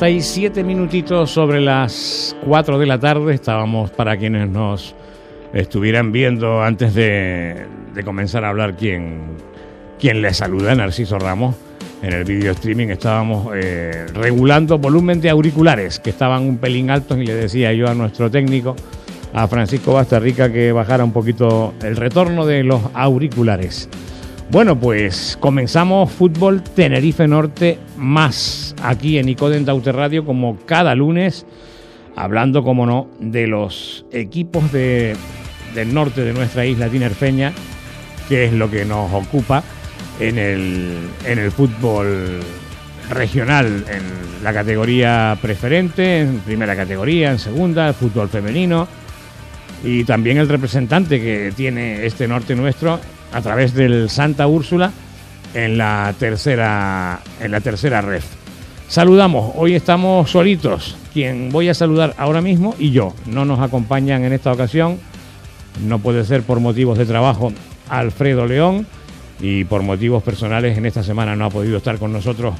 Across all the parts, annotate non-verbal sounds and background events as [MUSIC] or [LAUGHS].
47 minutitos sobre las 4 de la tarde. Estábamos para quienes nos estuvieran viendo antes de, comenzar a hablar quien, quien les saluda, Narciso Ramos. En el video streaming estábamos eh, regulando volumen de auriculares que estaban un pelín altos y le decía yo a nuestro técnico, a Francisco Bastarrica, que bajara un poquito el retorno de los auriculares. Bueno, pues comenzamos Fútbol Tenerife Norte más aquí en Icoden Daute Radio como cada lunes, hablando, como no, de los equipos de, del norte de nuestra isla tinerfeña, que es lo que nos ocupa en el, en el fútbol regional, en la categoría preferente, en primera categoría, en segunda, el fútbol femenino y también el representante que tiene este norte nuestro a través del Santa Úrsula en la tercera, en la tercera red. Saludamos, hoy estamos solitos. Quien voy a saludar ahora mismo y yo. No nos acompañan en esta ocasión, no puede ser por motivos de trabajo, Alfredo León y por motivos personales en esta semana no ha podido estar con nosotros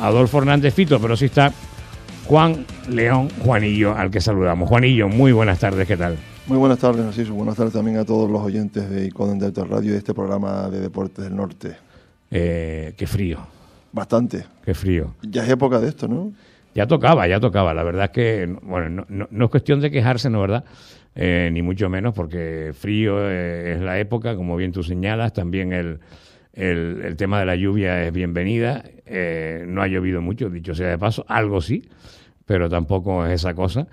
Adolfo Hernández Fito, pero sí está Juan León Juanillo, al que saludamos. Juanillo, muy buenas tardes, ¿qué tal? Muy buenas tardes, Narciso. Buenas tardes también a todos los oyentes de de Delta Radio y de este programa de Deportes del Norte. Eh, qué frío. Bastante. Qué frío. Ya es época de esto, ¿no? Ya tocaba, ya tocaba. La verdad es que, bueno, no, es cuestión de quejarse, ¿no verdad? Eh, ni mucho menos, porque frío eh, es la época, como bien tú señalas. También el, el, tema de la lluvia es bienvenida. no ha llovido mucho, dicho sea de paso. Algo sí, pero tampoco es esa cosa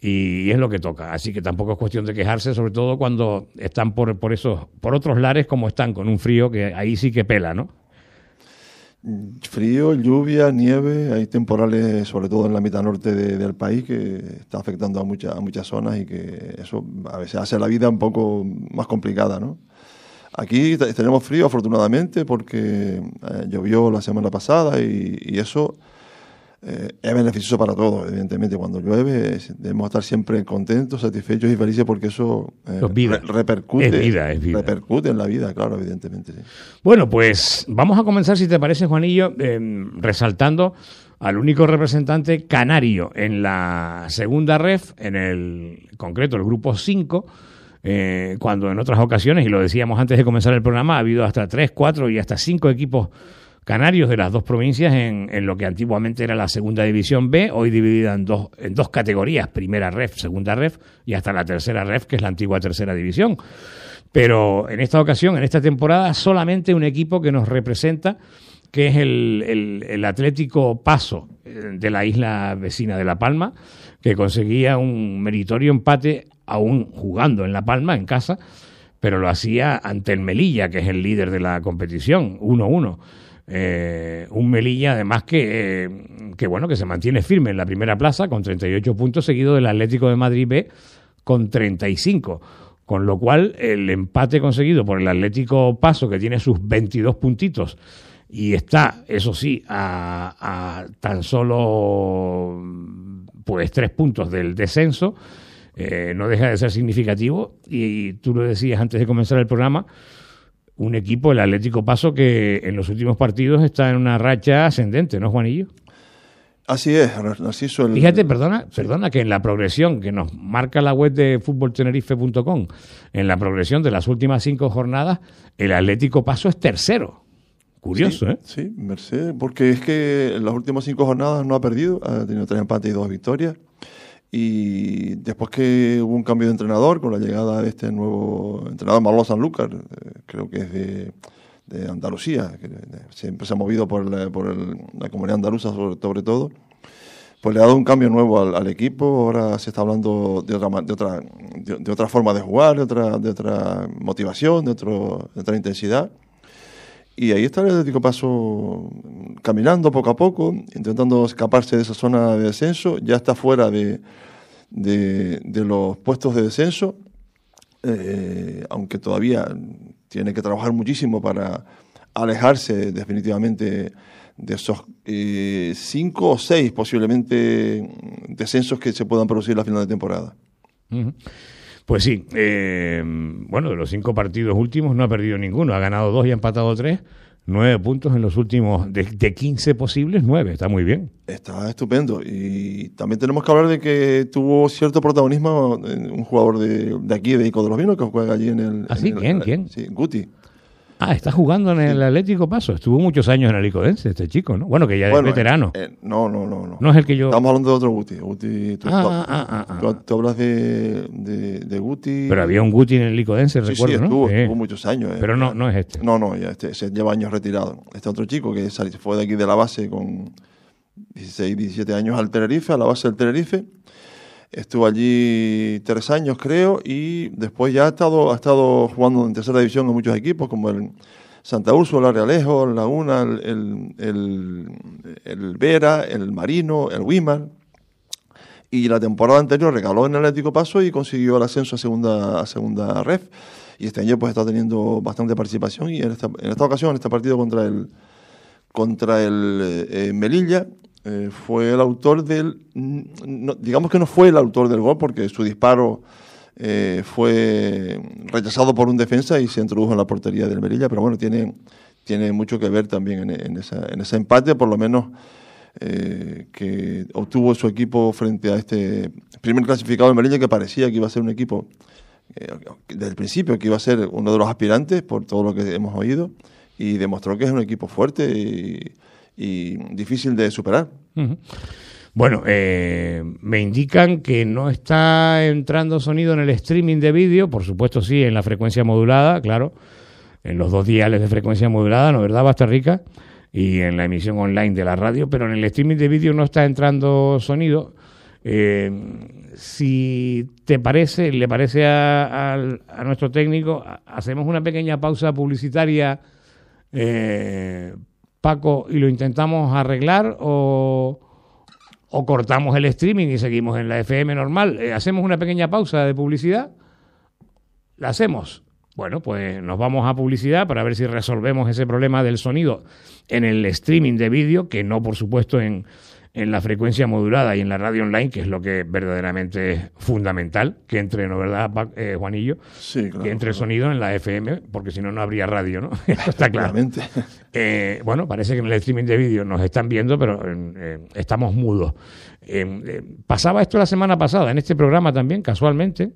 y es lo que toca. Así que tampoco es cuestión de quejarse, sobre todo cuando están por, por, esos, por otros lares como están, con un frío que ahí sí que pela, ¿no? Frío, lluvia, nieve, hay temporales, sobre todo en la mitad norte del país, que está afectando a, muchas muchas zonas y que eso a veces hace la vida un poco más complicada, ¿no? Aquí tenemos frío, afortunadamente, porque eh, llovió la semana pasada y eso eh, es beneficioso para todos, evidentemente. Cuando llueve debemos estar siempre contentos, satisfechos y felices porque eso eh, repercute, repercute en la vida, claro, evidentemente. Bueno, pues vamos a comenzar, si te parece, Juanillo, eh, resaltando al único representante canario en la segunda ref, en el concreto el grupo 5. cuando en otras ocasiones, y lo decíamos antes de comenzar el programa, ha habido hasta 3, 4 y hasta 5 equipos canarios de las dos provincias en, lo que antiguamente era la segunda división B, hoy dividida en dos, en dos categorías, primera ref, segunda ref y hasta la tercera ref, que es la antigua tercera división. Pero en esta ocasión, en esta temporada, solamente un equipo que nos representa, que es el, el, el Atlético Paso eh, de la isla vecina de La Palma, que conseguía un meritorio empate aún jugando en La Palma, en casa, pero lo hacía ante el Melilla, que es el líder de la competición, 1-1. Eh, un Melilla, además, que, eh, que, bueno, que se mantiene firme en la primera plaza con 38 puntos, seguido del Atlético de Madrid B con 35. Con lo cual, el empate conseguido por el Atlético Paso, que tiene sus 22 puntitos y está, eso sí, a, tan solo pues tres puntos del descenso, eh, no deja de ser significativo. y tú lo decías antes de comenzar el programa, un equipo, el Atlético Paso, que en los últimos partidos está en una racha ascendente, ¿no, Juanillo? Así es, así suele. Fíjate, perdona, perdona, que en la progresión que nos marca la web de fútboltenerife.com en la progresión de las últimas cinco jornadas, el Atlético Paso es tercero. Curioso, ¿eh? Sí, Mercedes, porque es que en las últimas cinco jornadas no ha perdido, ha tenido tres empates y dos victorias. Y después que hubo un cambio de entrenador con la llegada de este nuevo entrenador, Marlon Sanlúcar, eh, creo que es de, Andalucía, que siempre se ha movido por, la, comunidad andaluza sobre, todo, pues le ha dado un cambio nuevo al, equipo, ahora se está hablando de otra, de otra, de, otra forma de jugar, de otra, de otra motivación, de, de otra intensidad. Y ahí está el Atlético Paso caminando poco a poco, intentando escaparse de esa zona de descenso. Ya está fuera de, los puestos de descenso, eh, aunque todavía tiene que trabajar muchísimo para alejarse definitivamente de esos eh, cinco o seis posiblemente descensos que se puedan producir la final de temporada. Pues sí, eh, bueno, de los cinco partidos últimos no ha perdido ninguno, ha ganado dos y ha empatado tres. Nueve puntos en los últimos, de, quince 15 posibles, nueve, está muy bien. Está estupendo. Y también tenemos que hablar de que tuvo cierto protagonismo eh, un jugador de, aquí, de Ico de los Vinos, que juega allí en el. ¿Ah, sí? ¿Quién? ¿Quién? Sí, Guti. Ah, está jugando en el Atlético Paso. Estuvo muchos años en el licodense este chico, ¿no? Bueno, que ya es veterano. Eh, eh, no, no, no, no. No es el que yo. Estamos hablando de otro Guti. Guti ah, ah, ah, tú, ah, hablas de, de, Guti. Pero había un Guti en el licodense, recuerdo, sí, estuvo, Estuvo eh. muchos años. Eh. Pero no, no es este. No, no, ya este, se lleva años retirado. Este otro chico que fue de aquí de la base con 16, 17 años al Tenerife, a la base del Tenerife Estuvo allí tres años, creo, y después ya ha estado, ha estado jugando en tercera división en muchos equipos, como el Santa Úrsula, Realejo, Laguna, el, el, el Vera, el Marino, el Wimar. Y la temporada anterior regaló en Atlético Paso y consiguió el ascenso a segunda, segunda ref. Y este año pues está teniendo bastante participación y en esta, en esta ocasión, en este partido contra el, contra el eh, Melilla, eh, fue el autor del. digamos que no fue el autor del gol, porque su disparo eh, fue rechazado por un defensa y se introdujo en la portería del Merilla, pero bueno, tiene, tiene mucho que ver también en, esa, en ese empate, por lo menos. Eh, que obtuvo su equipo frente a este primer clasificado del Merilla que parecía que iba a ser un equipo desde el principio que iba a ser uno de los aspirantes por todo lo que hemos oído y demostró que es un equipo fuerte y, y difícil de superar. Bueno, eh, me indican que no está entrando sonido en el streaming de vídeo, por supuesto sí, en la frecuencia modulada, claro, en los dos diales de frecuencia modulada, ¿no verdad, Basta Rica? Y en la emisión online de la radio, pero en el streaming de vídeo no está entrando sonido. Eh, si te parece, le parece a, nuestro técnico, hacemos una pequeña pausa publicitaria eh, Paco, y lo intentamos arreglar o, o cortamos el streaming y seguimos en la FM normal? Eh, ¿Hacemos una pequeña pausa de publicidad? ¿La hacemos? Bueno, pues nos vamos a publicidad para ver si resolvemos ese problema del sonido en el streaming de vídeo, que no, por supuesto, en en la frecuencia modulada y en la radio online, que es lo que verdaderamente es fundamental, que entre, ¿no verdad, eh, Juanillo? Sí, claro. Que entre sonido en la FM, porque si no, no habría radio, ¿no? [LAUGHS] está claro. Eh, bueno, parece que en el streaming de vídeo nos están viendo, pero estamos mudos. Em, eh, pasaba esto la semana pasada, en este programa también, casualmente,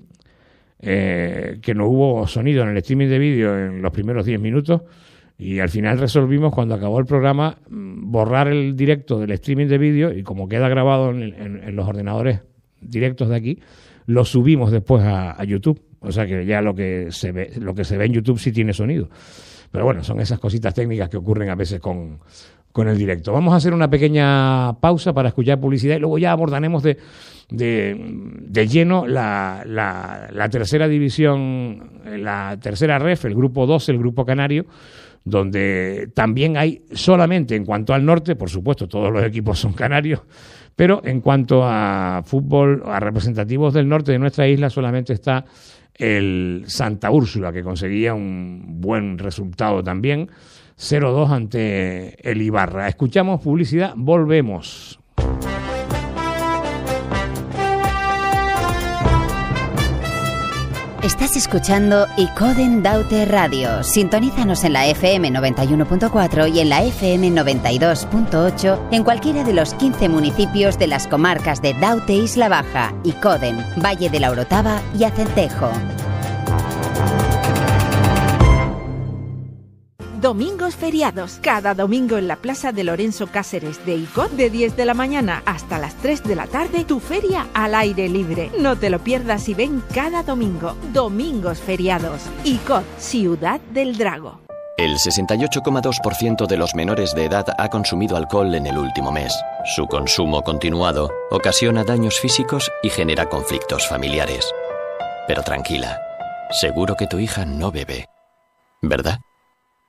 que no hubo sonido en el streaming de vídeo en los primeros 10 minutos. Y al final resolvimos, cuando acabó el programa, borrar el directo del streaming de vídeo y como queda grabado en, los ordenadores directos de aquí, lo subimos después a, YouTube. O sea que ya lo que se ve, lo que se ve en YouTube sí tiene sonido. Pero bueno, son esas cositas técnicas que ocurren a veces con, con el directo. Vamos a hacer una pequeña pausa para escuchar publicidad y luego ya abordaremos de, de, lleno la, la, la tercera división, la tercera ref, el grupo 12, el grupo canario donde también hay solamente en cuanto al norte, por supuesto todos los equipos son canarios, pero en cuanto a fútbol, a representativos del norte de nuestra isla, solamente está el Santa Úrsula, que conseguía un buen resultado también, 0-2 ante el Ibarra. Escuchamos publicidad, volvemos. Estás escuchando Icoden Daute Radio. Sintonízanos en la FM 91.4 y en la FM 92.8 en cualquiera de los 15 municipios de las comarcas de Daute Isla Baja, Icoden, Valle de la Orotava y Acentejo. Domingos feriados. Cada domingo en la Plaza de Lorenzo Cáceres de ICOD de 10 de la mañana hasta las 3 de la tarde, tu feria al aire libre. No te lo pierdas y ven cada domingo. Domingos feriados. ICOT, Ciudad del Drago. El 68,2% de los menores de edad ha consumido alcohol en el último mes. Su consumo continuado ocasiona daños físicos y genera conflictos familiares. Pero tranquila, seguro que tu hija no bebe. ¿Verdad?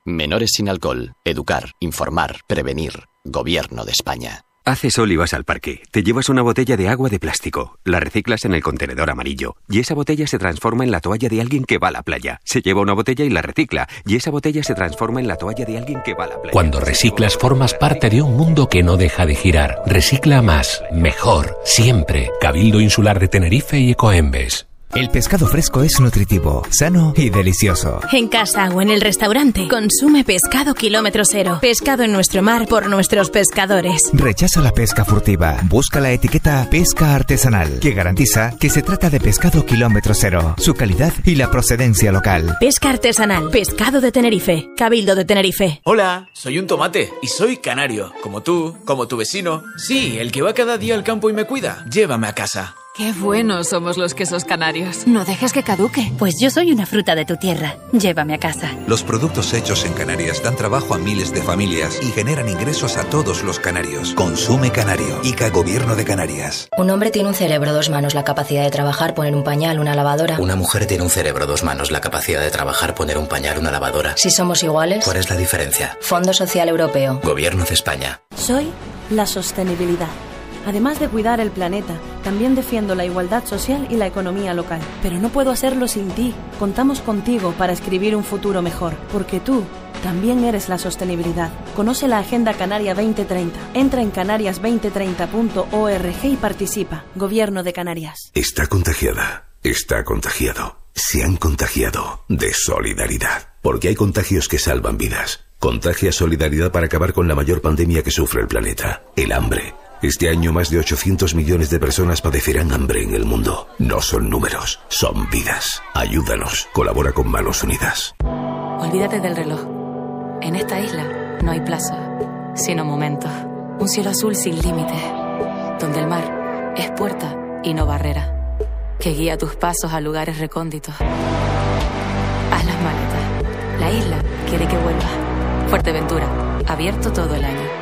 Menores sin alcohol, educar, informar, prevenir. Gobierno de España. Haces sol y vas al parque. Te llevas una botella de agua de plástico, la reciclas en el contenedor amarillo y esa botella se transforma en la toalla de alguien que va a la playa. Se lleva una botella y la recicla y esa botella se transforma en la toalla de alguien que va a la playa. Cuando reciclas formas parte de un mundo que no deja de girar. Recicla más, mejor, siempre. Cabildo Insular de Tenerife y Ecoembes. El pescado fresco es nutritivo, sano y delicioso. En casa o en el restaurante, consume pescado kilómetro cero. Pescado en nuestro mar por nuestros pescadores. Rechaza la pesca furtiva. Busca la etiqueta pesca artesanal, que garantiza que se trata de pescado kilómetro cero, su calidad y la procedencia local. Pesca artesanal, pescado de Tenerife, Cabildo de Tenerife. Hola, soy un tomate y soy canario, como tú, como tu vecino. Sí, el que va cada día al campo y me cuida. Llévame a casa. Qué buenos somos los quesos canarios. No dejes que caduque. Pues yo soy una fruta de tu tierra. Llévame a casa. Los productos hechos en Canarias dan trabajo a miles de familias y generan ingresos a todos los canarios. Consume Canario. ICA Gobierno de Canarias. Un hombre tiene un cerebro, dos manos, la capacidad de trabajar, poner un pañal, una lavadora. Una mujer tiene un cerebro, dos manos, la capacidad de trabajar, poner un pañal, una lavadora. Si somos iguales. ¿Cuál es la diferencia? Fondo Social Europeo. Gobierno de España. Soy la sostenibilidad Además de cuidar el planeta, también defiendo la igualdad social y la economía local. Pero no puedo hacerlo sin ti. Contamos contigo para escribir un futuro mejor, porque tú también eres la sostenibilidad. Conoce la Agenda Canaria 2030. Entra en canarias2030.org y participa. Gobierno de Canarias. Está contagiada. Está contagiado. Se han contagiado de solidaridad. Porque hay contagios que salvan vidas. Contagia solidaridad para acabar con la mayor pandemia que sufre el planeta, el hambre. Este año más de 800 millones de personas padecerán hambre en el mundo. No son números, son vidas. Ayúdanos. Colabora con Malos Unidas. Olvídate del reloj. En esta isla no hay plazo, sino momentos. Un cielo azul sin límites, donde el mar es puerta y no barrera, que guía tus pasos a lugares recónditos. Haz las maletas. La isla quiere que vuelva. Fuerteventura, abierto todo el año.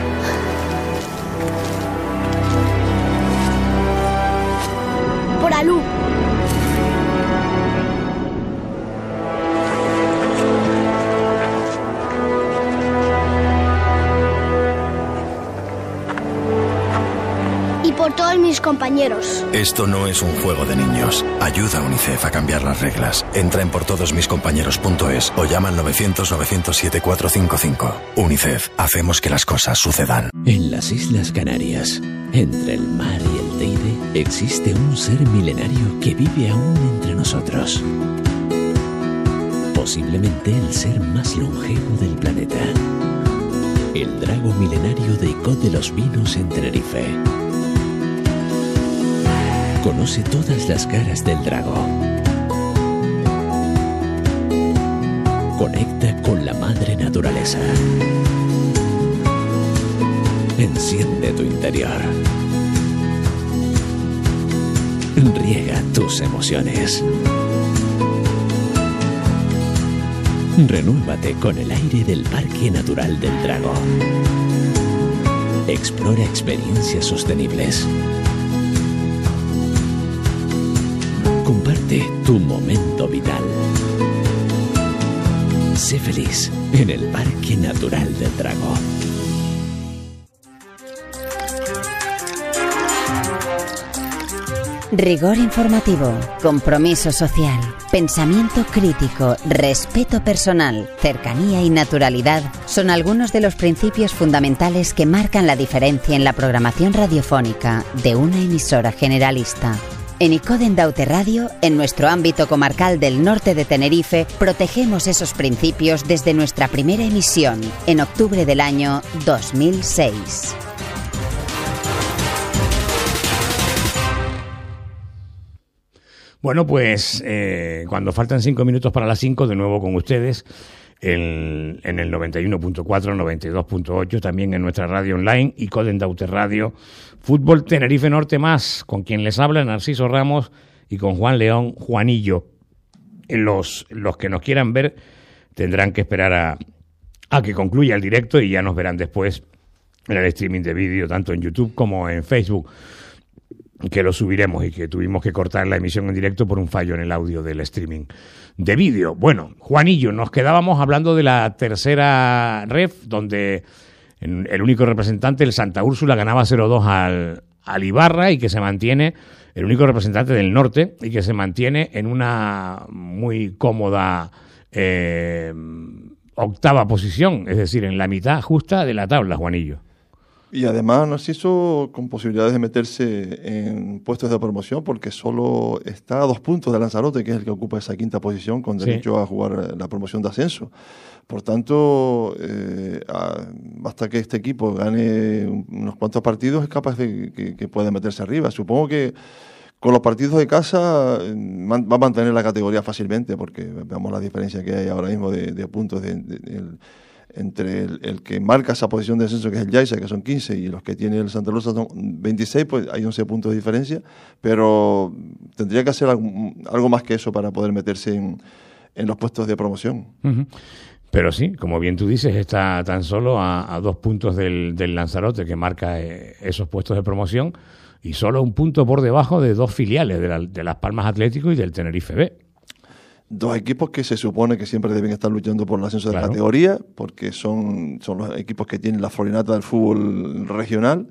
Y por todos mis compañeros. Esto no es un juego de niños. Ayuda a UNICEF a cambiar las reglas. Entra en por todos o llama al 900-907-455. UNICEF, hacemos que las cosas sucedan. En las Islas Canarias, entre el mar y el existe un ser milenario que vive aún entre nosotros. Posiblemente el ser más longevo del planeta. El drago milenario de de los Vinos en Tenerife. Conoce todas las caras del drago. Conecta con la madre naturaleza. Enciende tu interior riega tus emociones. Renuévate con el aire del Parque Natural del Drago. Explora experiencias sostenibles. Comparte tu momento vital. Sé feliz en el Parque Natural del Drago. Rigor informativo, compromiso social, pensamiento crítico, respeto personal, cercanía y naturalidad son algunos de los principios fundamentales que marcan la diferencia en la programación radiofónica de una emisora generalista. En Icoden Radio, en nuestro ámbito comarcal del norte de Tenerife, protegemos esos principios desde nuestra primera emisión, en octubre del año 2006. Bueno, pues eh, cuando faltan cinco minutos para las cinco, de nuevo con ustedes. en el 91.4, 92.8, también en nuestra radio online y Coden Daute Radio. Fútbol Tenerife Norte más, con quien les habla Narciso Ramos y con Juan León Juanillo. Los, los que nos quieran ver tendrán que esperar a, a que concluya el directo y ya nos verán después en el streaming de vídeo, tanto en YouTube como en Facebook que lo subiremos y que tuvimos que cortar la emisión en directo por un fallo en el audio del streaming de vídeo. Bueno, Juanillo, nos quedábamos hablando de la tercera ref, donde el único representante, el Santa Úrsula, ganaba 0-2 al, al Ibarra y que se mantiene, el único representante del norte, y que se mantiene en una muy cómoda eh, octava posición, es decir, en la mitad justa de la tabla, Juanillo. Y además nos hizo con posibilidades de meterse en puestos de promoción porque solo está a dos puntos de Lanzarote, que es el que ocupa esa quinta posición con derecho a jugar la promoción de ascenso. Por tanto, eh, hasta que este equipo gane unos cuantos partidos es capaz de que, pueda meterse arriba. Supongo que con los partidos de casa mm, va a mantener la categoría fácilmente porque veamos la diferencia que hay ahora mismo de, puntos entre el, que marca esa posición de descenso, que es el Yaisa, que son 15, y los que tiene el Santa Rosa son 26, pues hay 11 puntos de diferencia, pero tendría que hacer algo, más que eso para poder meterse en, los puestos de promoción. Pero sí, como bien tú dices, está tan solo a, dos puntos del, Lanzarote, que marca eh, esos puestos de promoción, y solo un punto por debajo de dos filiales, de, de Las Palmas Atlético y del Tenerife B dos equipos que se supone que siempre deben estar luchando por el ascenso de categoría, porque son, son los equipos que tienen la florinata del fútbol regional.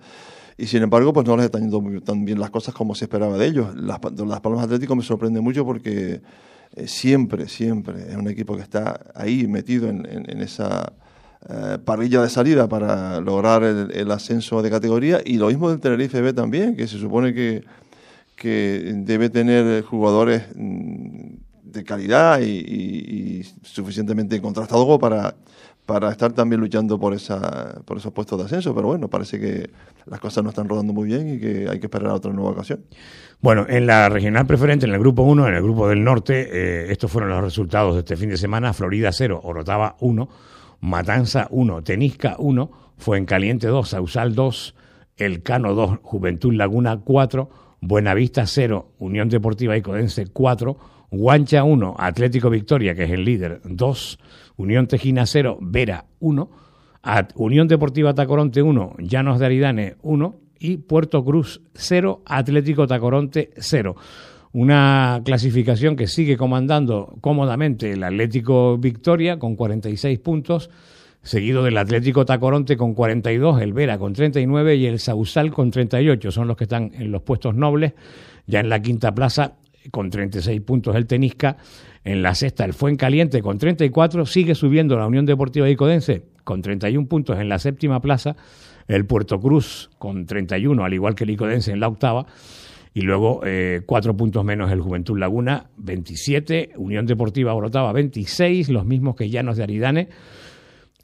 Y sin embargo, pues no les están yendo tan bien las cosas como se esperaba de ellos. Las, las Palmas Atlético me sorprende mucho porque eh, siempre, siempre es un equipo que está ahí metido en, esa eh, parrilla de salida para lograr el, ascenso de categoría. Y lo mismo del Tenerife B también, que se supone que, debe tener jugadores. Mm, de calidad y, suficientemente contrastado para, para estar también luchando por, esa, por esos puestos de ascenso. Pero bueno, parece que las cosas no están rodando muy bien y que hay que esperar a otra nueva ocasión. Bueno, en la regional preferente, en el grupo 1, en el grupo del norte, eh, estos fueron los resultados de este fin de semana. Florida 0, Orotava 1, Matanza 1, Tenisca 1, Fuencaliente 2, Sausal 2, Elcano Cano 2, Juventud Laguna 4, Buenavista 0, Unión Deportiva y Codense 4, Guancha 1, Atlético Victoria, que es el líder, 2, Unión Tejina 0, Vera 1, Unión Deportiva Tacoronte 1, Llanos de Aridane 1 y Puerto Cruz 0, Atlético Tacoronte 0 una clasificación que sigue comandando cómodamente el Atlético Victoria con 46 puntos, seguido del Atlético Tacoronte con 42, el Vera con 39 y el Sausal con 38. Son los que están en los puestos nobles, ya en la quinta plaza con 36 puntos el Tenisca, en la sexta el Fuencaliente con 34, sigue subiendo la Unión Deportiva Icodense con 31 puntos en la séptima plaza, el Puerto Cruz con 31, al igual que el Icodense en la octava, y luego eh, cuatro puntos menos el Juventud Laguna, 27, Unión Deportiva Orotava 26, los mismos que Llanos de Aridane,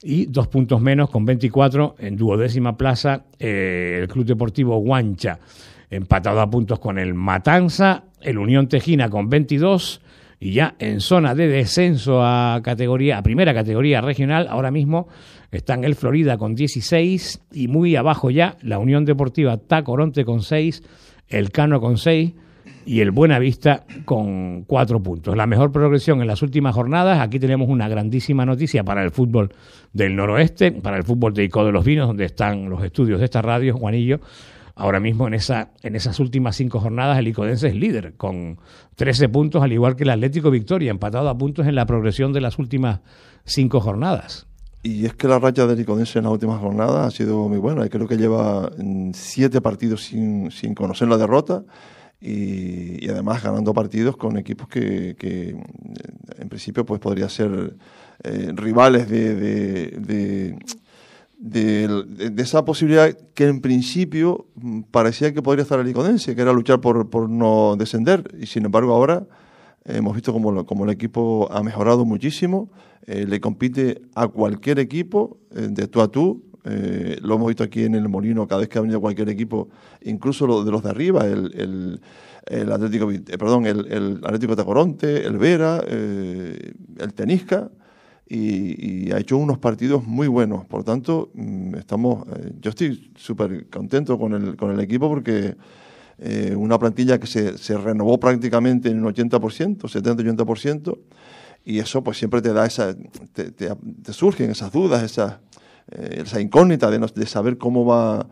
y dos puntos menos con 24 en duodécima plaza eh, el Club Deportivo Guancha empatado a puntos con el Matanza, el Unión Tejina con 22 y ya en zona de descenso a categoría, a primera categoría regional, ahora mismo están el Florida con 16 y muy abajo ya la Unión Deportiva Tacoronte con 6, el Cano con 6 y el Buenavista con 4 puntos. La mejor progresión en las últimas jornadas, aquí tenemos una grandísima noticia para el fútbol del noroeste, para el fútbol de Ico de los Vinos, donde están los estudios de esta radio, Juanillo, Ahora mismo en, esa, en esas últimas cinco jornadas el Icodense es líder con 13 puntos, al igual que el Atlético Victoria, empatado a puntos en la progresión de las últimas cinco jornadas. Y es que la racha del Icodense en las últimas jornadas ha sido muy buena. Creo que lleva mm, siete partidos sin, sin conocer la derrota. Y, además ganando partidos con equipos que, mm, en principio pues podría ser eh, rivales de de, esa posibilidad que en principio mm, parecía que podría estar el Iconense, que era luchar por, por no descender. Y sin embargo, ahora eh, hemos visto como, como el equipo ha mejorado muchísimo, eh, le compite a cualquier equipo eh, de tú a tú. lo hemos visto aquí en el Molino, cada vez que ha venido cualquier equipo, incluso de los de arriba, el, el, Atlético, perdón, el Atlético Tacoronte, el Vera, el Tenisca y, ha hecho unos partidos muy buenos. Por tanto, mm, estamos, eh, yo estoy súper contento con el, con el equipo porque eh, una plantilla que se, renovó prácticamente en un 80%, 70-80%, y eso pues siempre te da esa, te, surgen esas dudas, esa eh, esa incógnita de, de saber cómo va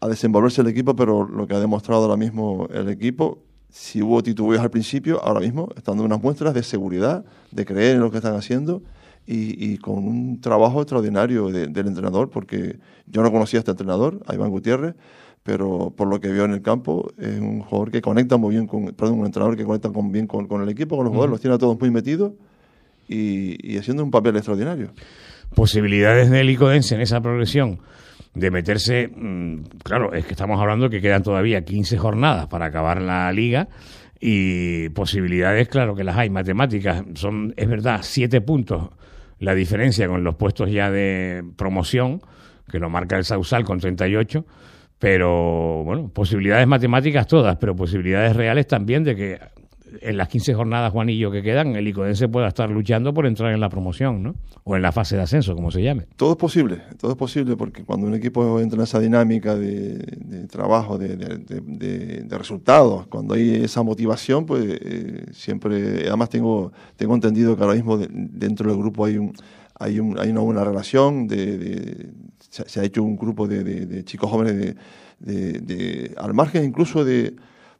a desenvolverse el equipo, pero lo que ha demostrado ahora mismo el equipo, si hubo titubeos al principio, ahora mismo están dando unas muestras de seguridad, de creer en lo que están haciendo y, con un trabajo extraordinario del entrenador, porque yo no conocía a este entrenador, a Iván Gutiérrez, pero por lo que veo en el campo, es un jugador que conecta muy bien con, un entrenador que conecta con, bien con, el equipo, con los jugadores, los tiene a todos muy metidos y, y haciendo un papel extraordinario. Posibilidades del Icodense en esa progresión de meterse, mm, claro, es que estamos hablando que quedan todavía 15 jornadas para acabar la liga y posibilidades, claro que las hay, matemáticas, son, es verdad, siete puntos la diferencia con los puestos ya de promoción, que lo marca el Sausal con 38, pero bueno, posibilidades matemáticas todas, pero posibilidades reales también de que en las 15 jornadas, Juanillo, que quedan, el Icodense pueda estar luchando por entrar en la promoción, ¿no? O en la fase de ascenso, como se llame. Todo es posible, todo es posible, porque cuando un equipo entra en esa dinámica de, trabajo, de, resultados, cuando hay esa motivación, pues eh, siempre, además tengo, tengo entendido que ahora mismo dentro del grupo hay un, hay, un, hay una buena relación, de, se, se, ha hecho un grupo de, chicos jóvenes de, al margen incluso de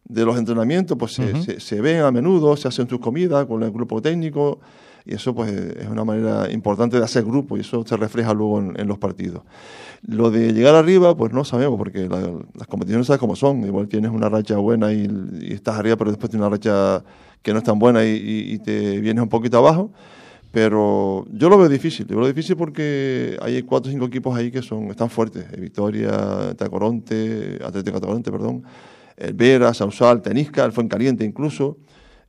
de los entrenamientos, pues se, se, ven a menudo, se hacen sus comidas con el grupo técnico y eso pues es una manera importante de hacer grupo y eso se refleja luego en, los partidos. Lo de llegar arriba, pues no sabemos porque las competiciones sabes cómo son, igual tienes una racha buena y, estás arriba, pero después tienes una racha que no es tan buena y, te vienes un poquito abajo. Pero yo lo veo difícil, yo lo veo difícil porque hay cuatro o cinco equipos ahí que son, están fuertes, Victoria, Tacoronte, Atlético Tacoronte, perdón, el eh, Vera, Sausal, Tenisca, el Fuencaliente incluso,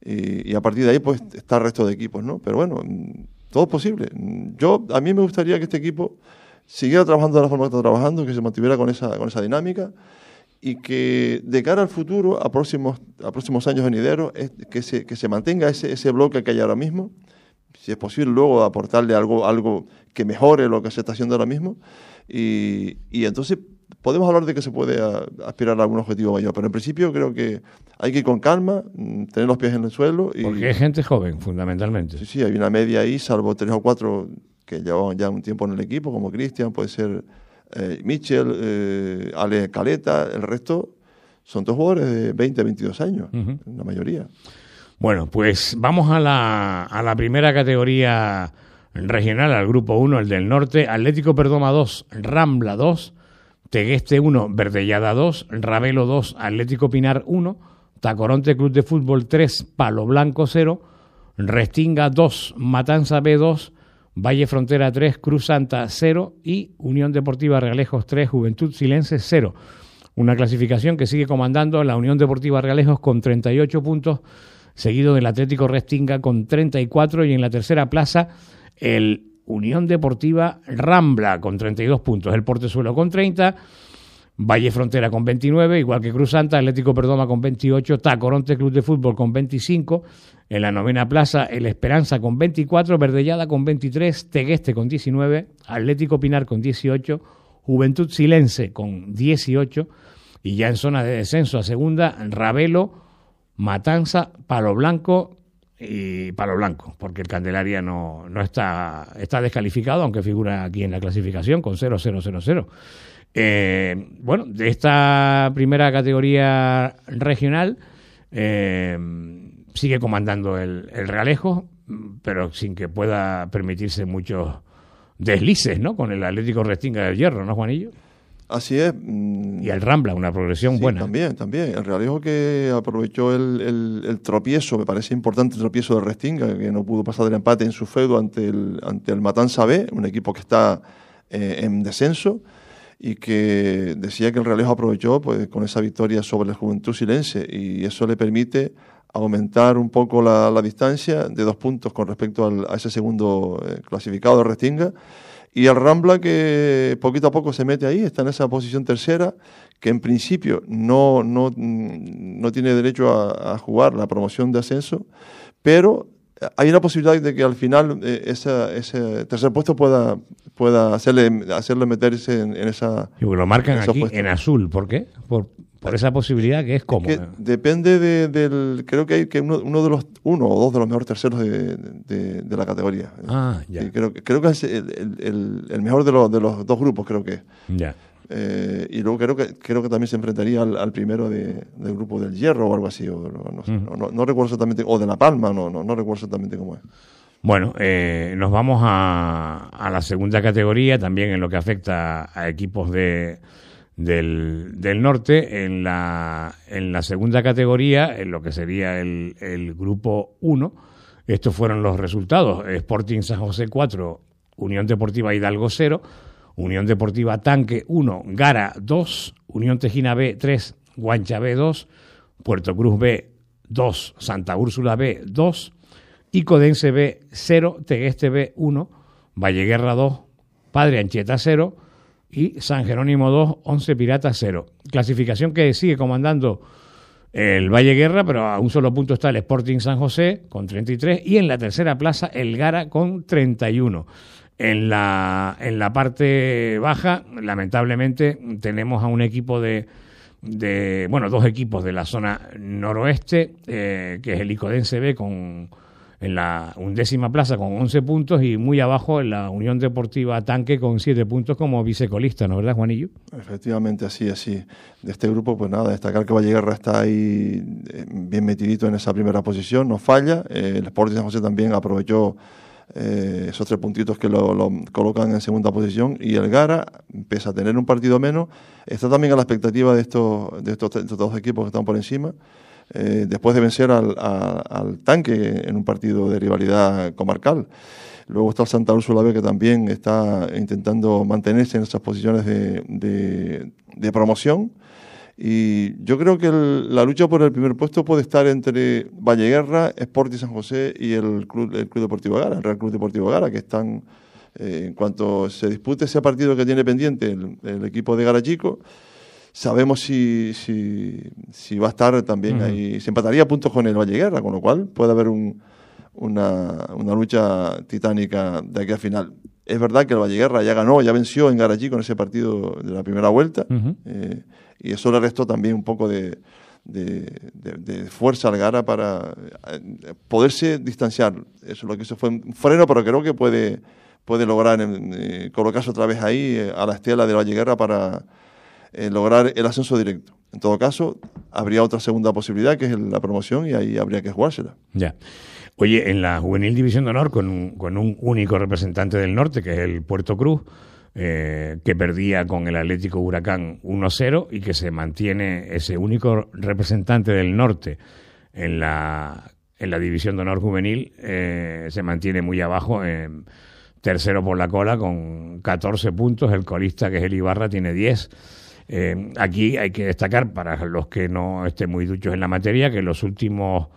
eh, y, a partir de ahí pues está el resto de equipos, ¿no? Pero bueno, mm, todo es posible. Mm, yo, a mí me gustaría que este equipo siguiera trabajando de la forma que está trabajando, que se mantuviera con esa, con esa dinámica y que de cara al futuro, a próximos, a próximos años venideros, es, que, se, que se mantenga ese, bloque que hay ahora mismo, si es posible luego aportarle algo, algo que mejore lo que se está haciendo ahora mismo, y, y entonces podemos hablar de que se puede ah, aspirar a algún objetivo mayor, pero en principio creo que hay que ir con calma, mm, tener los pies en el suelo. Y, Porque hay gente joven, fundamentalmente. Sí, sí, hay una media ahí, salvo tres o cuatro que llevaban ya un tiempo en el equipo, como Cristian, puede ser eh, Mitchell, eh, Ale Caleta, el resto son dos jugadores de 20, 22 años, la mayoría. Bueno, pues vamos a la, a la primera categoría regional, al grupo 1, el del norte, Atlético Perdoma 2, Rambla 2, Tegueste 1, Verdellada 2, Ravelo 2, Atlético Pinar 1, Tacoronte Club de Fútbol 3, Palo Blanco 0, Restinga 2, Matanza B 2, Valle Frontera 3, Cruz Santa 0 y Unión Deportiva Realejos 3, Juventud Silense 0. Una clasificación que sigue comandando la Unión Deportiva Realejos con 38 puntos, seguido del Atlético Restinga con 34 y en la tercera plaza el Unión Deportiva Rambla con 32 puntos, el Portezuelo con 30, Valle Frontera con 29, igual que Cruz Santa, Atlético Perdoma con 28, Tacoronte Club de Fútbol con 25, en la novena plaza El Esperanza con 24, Verdellada con 23, Tegueste con 19, Atlético Pinar con 18, Juventud Silense con 18 y ya en zona de descenso a segunda, Ravelo, Matanza, Palo Blanco y palo blanco, porque el Candelaria no, no está, descalificado, aunque figura aquí en la clasificación con 0 0 0 Eh, bueno, de esta primera categoría regional eh, sigue comandando el, el, Realejo, pero sin que pueda permitirse muchos deslices, ¿no? Con el Atlético Restinga del Hierro, ¿no, Juanillo? Así es. Mm. Y el Rambla, una progresión buena. También, también. El Realejo que aprovechó el, tropiezo, me parece importante el tropiezo de Restinga, que no pudo pasar del empate en su feudo ante el, ante el Matanza B, un equipo que está eh, en descenso y que decía que el Realejo aprovechó pues, con esa victoria sobre la Juventud Silense y eso le permite aumentar un poco la, la distancia de dos puntos con respecto al, a ese segundo eh, clasificado de Restinga y el Rambla que poquito a poco se mete ahí, está en esa posición tercera, que en principio no, no, tiene derecho a, jugar la promoción de ascenso, pero hay una posibilidad de que al final eh, ese tercer puesto pueda, pueda hacerle, hacerle meterse en, esa... Y lo marcan aquí en azul, ¿por qué? Por por esa posibilidad que es cómoda. depende de, del. Creo que hay que uno, de los uno o dos de los mejores terceros de, la categoría. Ah, ya. creo, que es el, mejor de los, de los dos grupos, creo que. Ya. Eh, y luego creo que creo que también se enfrentaría al, primero de, del grupo del Hierro o algo así. no, recuerdo exactamente. O de La Palma, no, no, no recuerdo exactamente cómo es. Bueno, eh, nos vamos a, a la segunda categoría, también en lo que afecta a equipos de del, norte en la, en la segunda categoría, en lo que sería el, grupo 1. Estos fueron los resultados. Sporting San José 4, Unión Deportiva Hidalgo 0, Unión Deportiva Tanque 1, Gara 2, Unión Tejina B 3, Guancha B 2, Puerto Cruz B 2, Santa Úrsula B 2, Icodense B 0, Tegueste B 1, Valleguerra 2, Padre Anchieta 0, y San Jerónimo 2, 11 Piratas 0. Clasificación que sigue comandando el Valle Guerra, pero a un solo punto está el Sporting San José con 33 y en la tercera plaza el Gara con 31. En la, en la parte baja, lamentablemente, tenemos a un equipo de, de bueno, dos equipos de la zona noroeste, eh, que es el Icodense B con en la undécima plaza con 11 puntos y muy abajo en la Unión Deportiva Tanque con 7 puntos como vicecolista, ¿no verdad, Juanillo? Efectivamente, así, así. De este grupo, pues nada, destacar que Valleguerra está ahí eh, bien metidito en esa primera posición, no falla. Eh, el Sporting San José también aprovechó eh, esos tres puntitos que lo, colocan en segunda posición y el Gara, pese a tener un partido menos, está también a la expectativa de estos, de estos dos equipos que están por encima. Eh, después de vencer al, tanque en un partido de rivalidad comarcal. Luego está el Santa Úrsula B, que también está intentando mantenerse en esas posiciones de, promoción. Y yo creo que la lucha por el primer puesto puede estar entre Valle Sport y San José y el Club, Club Deportivo Gara, el Real Club Deportivo Gara, que están, eh, en cuanto se dispute ese partido que tiene pendiente el, equipo de Garachico, Chico, sabemos si, si, va a estar también ahí. Se empataría a puntos con el Valle Guerra, con lo cual puede haber una, lucha titánica de aquí a final. Es verdad que el Valle Guerra ya ganó, ya venció en Garagí con ese partido de la primera vuelta, eh, y eso le restó también un poco de, fuerza al Gara para eh, poderse distanciar. Eso lo que hizo fue un freno, pero creo que puede, puede lograr eh, colocarse otra vez ahí a la estela del Valle Guerra para eh, lograr el ascenso directo. En todo caso, habría otra segunda posibilidad, que es la promoción, y ahí habría que jugársela. Ya. Oye, en la Juvenil División de Honor, con un, único representante del norte, que es el Puerto Cruz, eh, que perdía con el Atlético Huracán 1-0 y que se mantiene ese único representante del norte en la, en la División de Honor Juvenil, eh, se mantiene muy abajo. en tercero por la cola con 14 puntos, el colista que es el Ibarra tiene 10 eh, aquí hay que destacar, para los que no estén muy duchos en la materia, que los últimos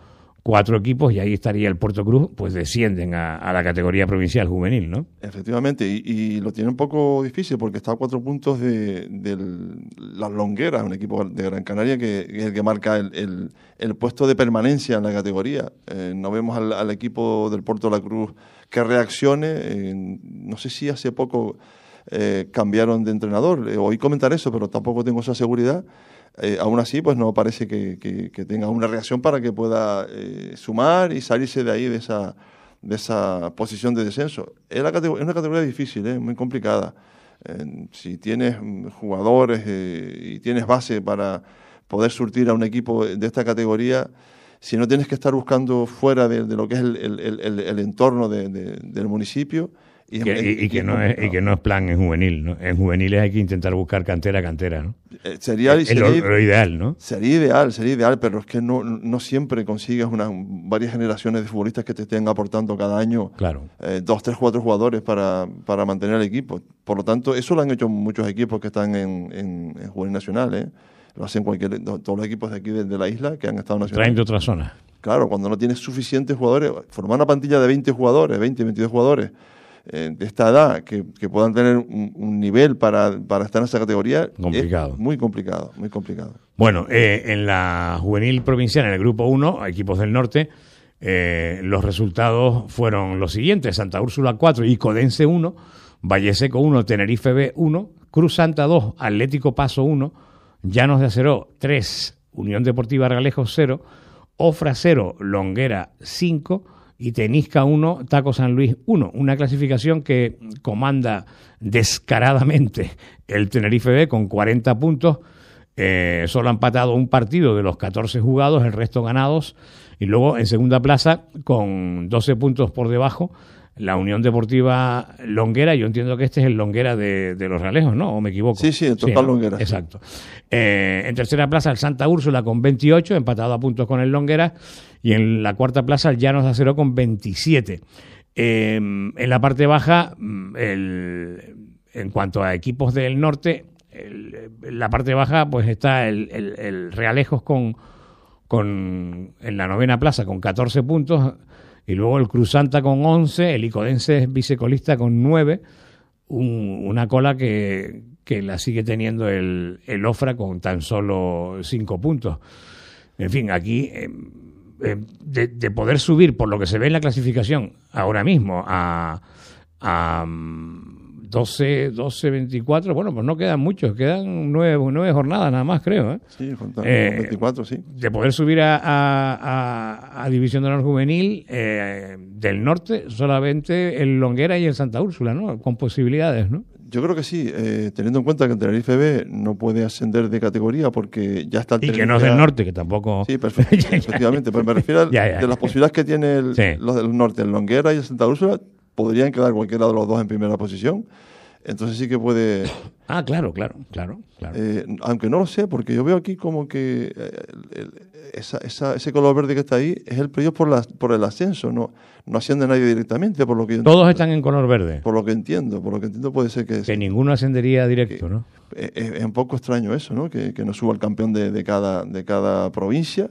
cuatro equipos, y ahí estaría el Puerto Cruz, pues descienden a, la categoría provincial juvenil, ¿no? Efectivamente, y, lo tiene un poco difícil porque está a cuatro puntos de, Las Longueras, un equipo de Gran Canaria que, es el que marca el, puesto de permanencia en la categoría. Eh, no vemos al, equipo del Puerto la Cruz que reaccione. Eh, no sé si hace poco eh, cambiaron de entrenador. Eh, oí comentar eso, pero tampoco tengo esa seguridad. Eh, aún así, pues no parece que, tenga una reacción para que pueda sumar y salirse de ahí, de esa, de esa posición de descenso. Es, una categoría difícil, eh, muy complicada. si tienes mm, jugadores y tienes base para poder surtir a un equipo de esta categoría, si no tienes que estar buscando fuera de, lo que es el, entorno del municipio, y, que, no es, y que no es plan en juvenil. ¿no? En juveniles hay que intentar buscar cantera a cantera. ¿no? Eh, sería, lo, ideal, ¿no? Sería ideal, sería ideal, pero es que no, siempre consigues unas varias generaciones de futbolistas que te estén aportando cada año claro. Eh, dos, tres, cuatro jugadores para, para, mantener el equipo. Por lo tanto, eso lo han hecho muchos equipos que están en, en, en Juvenil Nacional. ¿eh? Lo hacen cualquier, todos los equipos de aquí de, la isla que han estado nacional. Traen de otras zonas. Claro, cuando no tienes suficientes jugadores, formar una plantilla de 20 jugadores, 20, 22 jugadores eh, de esta edad que, puedan tener un, nivel para, estar en esa categoría complicado. Es muy complicado, muy complicado. Bueno, eh, en la juvenil provincial, en el grupo 1, equipos del norte, eh, los resultados fueron los siguientes: Santa Úrsula 4 y Codense 1, Seco 1, Tenerife B 1, Cruz Santa 2, Atlético Paso 1, Llanos de Acero 3, Unión Deportiva Argalejo 0, Ofra 0, Longuera 5, y Tenisca 1, Taco San Luis 1. Una clasificación que comanda descaradamente el Tenerife B con 40 puntos. Eh, solo ha empatado un partido de los 14 jugados, el resto ganados. Y luego en segunda plaza, con 12 puntos por debajo, la Unión Deportiva Longuera, yo entiendo que este es el Longuera de, los Realejos, ¿no? ¿O me equivoco? Sí, sí, el total Longuera. Exacto. Eh, en tercera plaza el Santa Úrsula con 28, empatado a puntos con el Longuera, y en la cuarta plaza el Llanos de Acero con 27. Eh, en la parte baja, mm, el, en cuanto a equipos del norte, la parte baja pues está el, el, el Realejos con con, en la novena plaza con 14 puntos y luego el Cruz Santa con 11, el Icodense es con 9, una cola que, la sigue teniendo el, el, Ofra con tan solo 5 puntos. En fin, aquí em, em, de, poder subir por lo que se ve en la clasificación ahora mismo a mm, 12, 12, 24, bueno, pues no quedan muchos, quedan nueve, nueve jornadas nada más, creo. ¿eh? Sí, 24, eh, sí. De poder subir a, a, División de Honor Juvenil eh, del Norte, solamente el Longuera y el Santa Úrsula, ¿no? Con posibilidades, ¿no? Yo creo que sí, eh, teniendo en cuenta que el Tenerife B no puede ascender de categoría porque ya está Y que no es del norte, que tampoco. Sí, [LAUGHS] perfecto, efectivamente. Pero me refiero [LAUGHS] a de las posibilidades que tiene los del norte, el Longuera y el Santa Úrsula, podrían quedar cualquiera de los dos en primera posición. Entonces sí que puede... [COUGHS] Ah, claro, claro, claro. claro. Eh, aunque no lo sé, porque yo veo aquí como que eh, ese color verde que está ahí es el periodo por, por el ascenso, no, no asciende nadie directamente, por lo que Todos están en color verde. Por lo que entiendo, por lo que entiendo puede ser que... Que ninguno ascendería directo, eh, ¿no? Es, un poco extraño eso, ¿no? Que, no suba el campeón de, de, cada, de cada provincia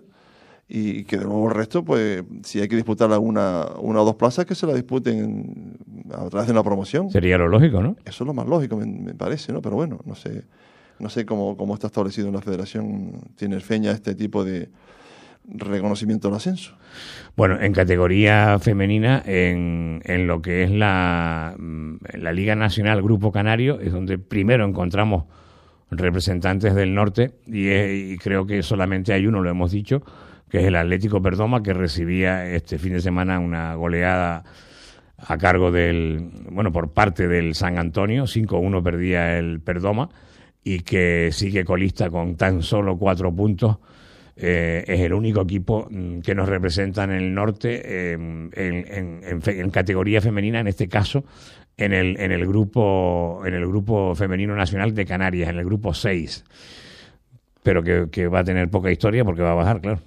y que de nuevo el resto, pues si hay que disputar alguna una o dos plazas, que se la disputen a través de una promoción. Sería lo lógico, ¿no? Eso es lo más lógico, me, parece, ¿no? Pero bueno, no sé, no sé cómo, cómo está establecido en la Federación Tinerfeña este tipo de, reconocimiento del ascenso. Bueno, en categoría femenina, en, en lo que es la, mm, la, Liga Nacional Grupo Canario, es donde primero encontramos representantes del norte y creo que solamente hay uno, lo hemos dicho, que es el Atlético Perdoma, que recibía este fin de semana una goleada a cargo del, bueno, por parte del San Antonio, 5-1 perdía el Perdoma y que sigue colista con tan solo cuatro puntos. Eh, es el único equipo mm, que nos representa en el norte em, en, categoría femenina, en este caso, en el, en, el grupo, en el grupo femenino nacional de Canarias, en el grupo 6 pero que, va a tener poca historia porque va a bajar, claro.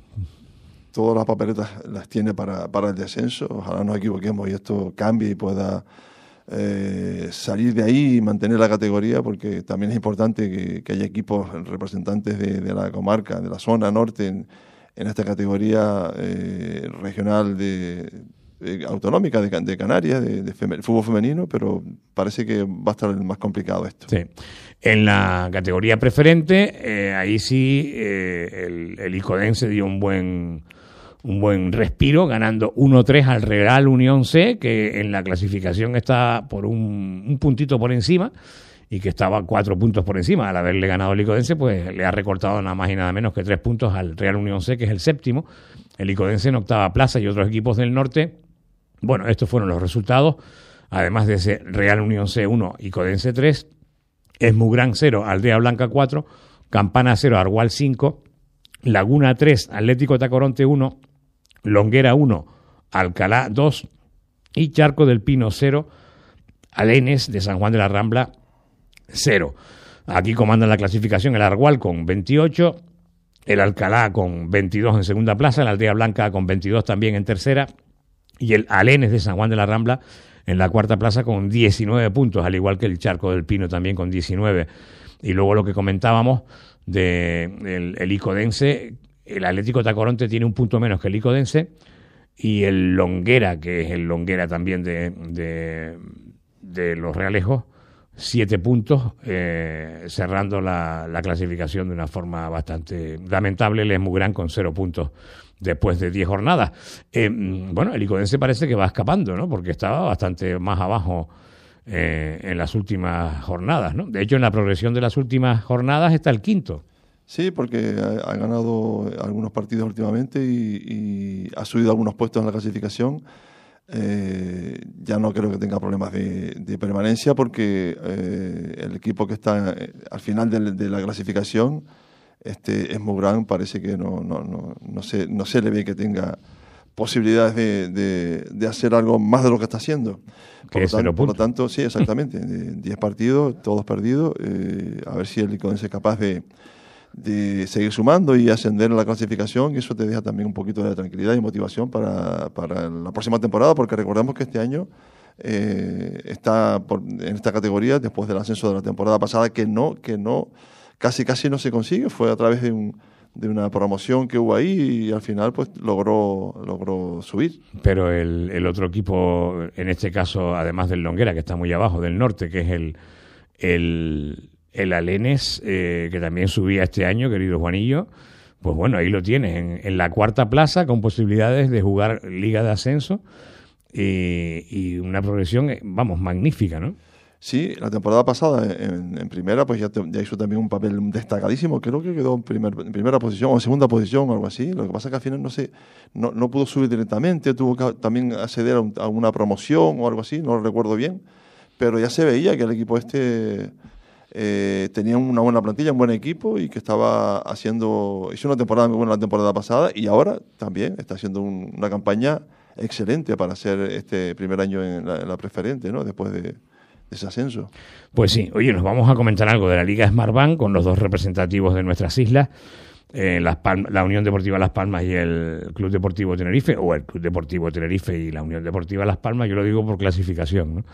Todas las papeletas las tiene para, el descenso, ojalá nos equivoquemos y esto cambie y pueda eh, salir de ahí y mantener la categoría, porque también es importante que, haya equipos representantes de, la comarca, de la zona norte, en, esta categoría eh, regional de, autonómica de, Canarias, de, fútbol femenino, pero parece que va a estar más complicado esto. Sí. En la categoría preferente, eh, ahí sí eh, el, Icodense dio un buen, un buen respiro, ganando 1-3 al Real Unión C, que en la clasificación está por un, puntito por encima y que estaba cuatro puntos por encima. Al haberle ganado el Icodense, pues le ha recortado nada más y nada menos que tres puntos al Real Unión C, que es el séptimo. El Icodense en octava plaza y otros equipos del norte. Bueno, estos fueron los resultados. Además de ese Real Unión C 1, Icodense 3, Esmugrán 0, Aldea Blanca 4, Campana 0, Argual 5, Laguna 3, Atlético Tacoronte 1, Longuera 1, Alcalá 2 y Charco del Pino 0, Alenes de San Juan de la Rambla 0. Aquí comandan la clasificación el Argual con 28, el Alcalá con 22 en segunda plaza, la Aldea Blanca con 22 también en tercera y el Alenes de San Juan de la Rambla en la cuarta plaza con 19 puntos, al igual que el Charco del Pino también con 19. Y luego lo que comentábamos de el, Icodense, el Atlético Tacoronte tiene un punto menos que el Icodense y el Longuera, que es el Longuera también de, de, los Realejos, siete puntos, eh, cerrando la, clasificación de una forma bastante lamentable. muy gran con cero puntos después de 10 jornadas. Eh, bueno, el Icodense parece que va escapando, ¿no? Porque estaba bastante más abajo eh, en las últimas jornadas, ¿no? De hecho, en la progresión de las últimas jornadas está el quinto. Sí, porque ha, ganado algunos partidos últimamente y, ha subido algunos puestos en la clasificación. Eh, ya no creo que tenga problemas de, permanencia porque el equipo que está al final de la clasificación este, es muy grande parece que no, no, no, no, se, no le ve que tenga posibilidades de, de, hacer algo más de lo que está haciendo. Por, por lo, tanto, sí, exactamente. 10 [LAUGHS] partidos, todos perdidos. Eh, a ver si el Iconense es capaz de, de, seguir sumando y ascender en la clasificación. Y eso te deja también un poquito de tranquilidad y motivación para, para la próxima temporada, porque recordemos que este año eh, está en esta categoría después del ascenso de la temporada pasada, que no, que no casi casi no se consigue, fue a través de un, de una promoción que hubo ahí y al final pues logró logró subir. Pero el, otro equipo, en este caso, además del Longuera, que está muy abajo del norte, que es el, el, Alenes, eh, que también subía este año, querido Juanillo, pues bueno, ahí lo tienes, en, la cuarta plaza, con posibilidades de jugar Liga de Ascenso y una progresión, eh, vamos, magnífica, ¿no? Sí, la temporada pasada en, primera, pues ya, hizo también un papel destacadísimo. Creo que quedó en, primer, primera posición o en segunda posición o algo así. Lo que pasa es que al final no, sé, no, pudo subir directamente, tuvo que también acceder a, una promoción o algo así, no lo recuerdo bien. Pero ya se veía que el equipo este eh, tenía una buena plantilla, un buen equipo y que estaba haciendo. Hizo una temporada muy buena la temporada pasada y ahora también está haciendo una campaña excelente para hacer este primer año en la, en la preferente, ¿no? Después de pues sí, oye, nos vamos a comentar algo de la Liga Bank con los dos representativos de nuestras islas. Eh, la Unión Deportiva Las Palmas y el Club Deportivo Tenerife, o el Club Deportivo Tenerife y la Unión Deportiva Las Palmas, yo lo digo por clasificación, ¿no?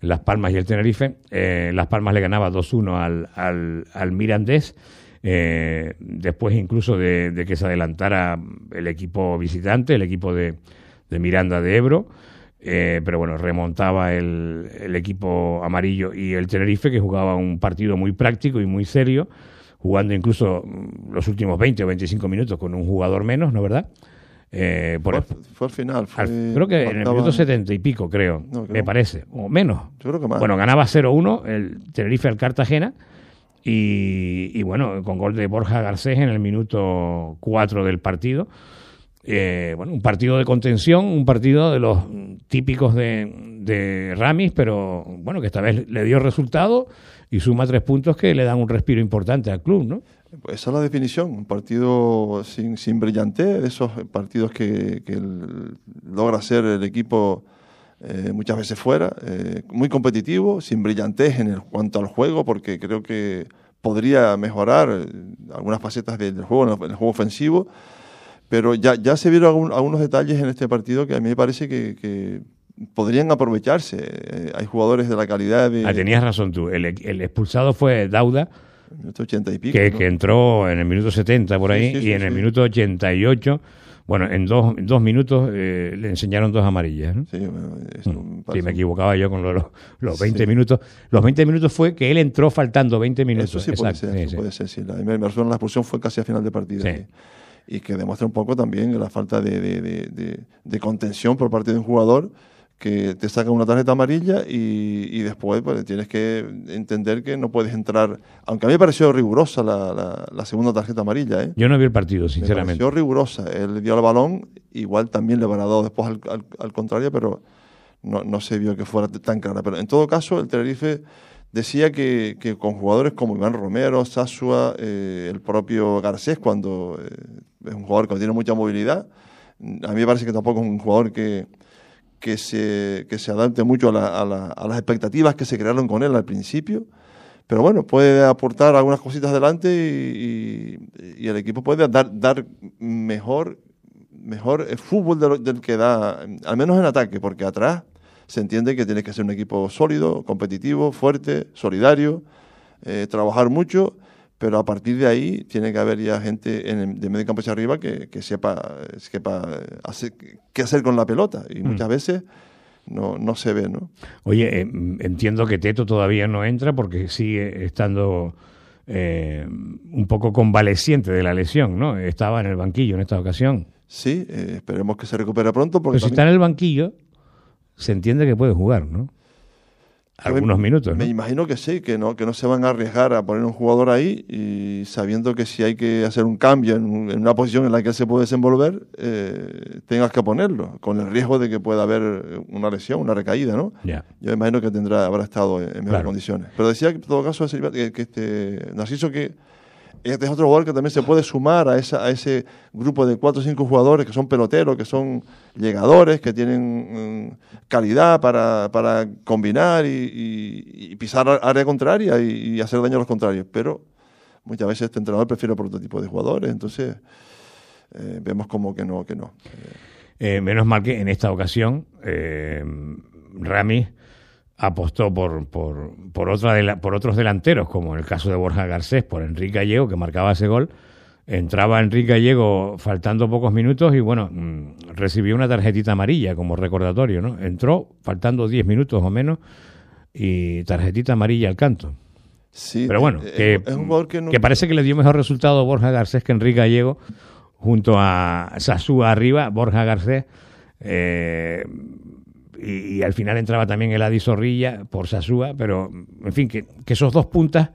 Las Palmas y el Tenerife, eh, Las Palmas le ganaba 2-1 al, al, Mirandés, eh, después incluso de, que se adelantara el equipo visitante, el equipo de, de Miranda de Ebro, eh, pero bueno, remontaba el, el, equipo amarillo y el Tenerife, que jugaba un partido muy práctico y muy serio, jugando incluso mm, los últimos 20 o 25 minutos con un jugador menos, ¿no verdad? Eh, fue, al final. creo que en el minuto 70 y pico, creo, me parece, o menos. Bueno, ganaba 0-1 el Tenerife al Cartagena. Y, y bueno, con gol de Borja Garcés en el minuto 4 del partido. Eh, bueno, un partido de contención, un partido de los típicos de, Ramis, pero bueno, que esta vez le dio resultado y suma tres puntos que le dan un respiro importante al club, ¿no? Pues esa es la definición, un partido sin, sin De esos partidos que, logra hacer el equipo eh, muchas veces fuera, eh, muy competitivo, sin brillantez en el, cuanto al juego, porque creo que podría mejorar algunas facetas del juego, en el juego ofensivo. Pero ya, ya se vieron algunos detalles en este partido que a mí me parece que, podrían aprovecharse. Eh, hay jugadores de la calidad ah, tenías razón tú. El, expulsado fue Dauda. Y que, entró en el minuto 70 por ahí y en el minuto 88, bueno, en dos, dos minutos eh, le enseñaron dos amarillas. ¿no? Sí, mm. me equivocaba yo con los 20 minutos. Los 20 minutos fue que él entró faltando 20 minutos. Eso sí puede ser, eso puede ser. La, la expulsión fue casi a final de partido y que demuestra un poco también la falta de, de, contención por parte de un jugador que te saca una tarjeta amarilla y, después pues, tienes que entender que no puedes entrar. Aunque a mí me pareció rigurosa la, segunda tarjeta amarilla. ¿eh? Yo no vi el partido, sinceramente. Me pareció rigurosa. Él dio el balón, igual también le habrá dado después al, contrario, pero no, no, se vio que fuera tan clara. Pero en todo caso, el Tenerife decía que, con jugadores como Iván Romero, Sasua, eh, el propio Garcés, cuando eh, es un jugador que tiene mucha movilidad, a mí me parece que tampoco es un jugador que, que, se, adapte mucho a, las expectativas que se crearon con él al principio. Pero bueno, puede aportar algunas cositas adelante y, el equipo puede dar, dar mejor, mejor el eh, fútbol del que da, al menos en ataque, porque atrás se entiende que tienes que ser un equipo sólido, competitivo, fuerte, solidario, eh, trabajar mucho, pero a partir de ahí tiene que haber ya gente en de medio campo hacia arriba que, sepa, hacer, qué hacer con la pelota. Y mm. muchas veces no, no se ve, ¿no? Oye, em, entiendo que Teto todavía no entra porque sigue estando eh, un poco convaleciente de la lesión, ¿no? Estaba en el banquillo en esta ocasión. Sí, eh, esperemos que se recupere pronto. Porque Pero si está en el banquillo, se entiende que puede jugar, ¿no? Algunos minutos. Me imagino que sí, que no, que no se van a arriesgar a poner un jugador ahí y sabiendo que si hay que hacer un cambio en, una posición en la que él se puede desenvolver, eh, tengas que ponerlo, con el riesgo de que pueda haber una lesión, una recaída, ¿no? Yo me imagino que tendrá, habrá estado en mejores condiciones. Pero decía que en todo caso que este Narciso que este es otro jugador que también se puede sumar a, a ese grupo de cuatro o cinco jugadores que son peloteros, que son llegadores, que tienen mm, calidad para, combinar y, pisar área contraria y, hacer daño a los contrarios. Pero muchas veces este entrenador prefiere por otro tipo de jugadores, entonces eh, vemos como que no, que no. Eh, menos mal que en esta ocasión, eh, Rami apostó por, por, por, otra de por otros delanteros, como en el caso de Borja Garcés, por Enrique Gallego, que marcaba ese gol. Entraba Enrique Gallego faltando pocos minutos y bueno, mm, recibió una tarjetita amarilla como recordatorio, ¿no? Entró faltando 10 minutos o menos y tarjetita amarilla al canto. Sí, Pero bueno, eh, que, que, parece que le dio mejor resultado a Borja Garcés que Enrique Gallego junto a Sasú arriba, Borja Garcés. Eh, y, al final entraba también el Adi Zorrilla por Sasúa, pero en fin, que, esos dos puntas,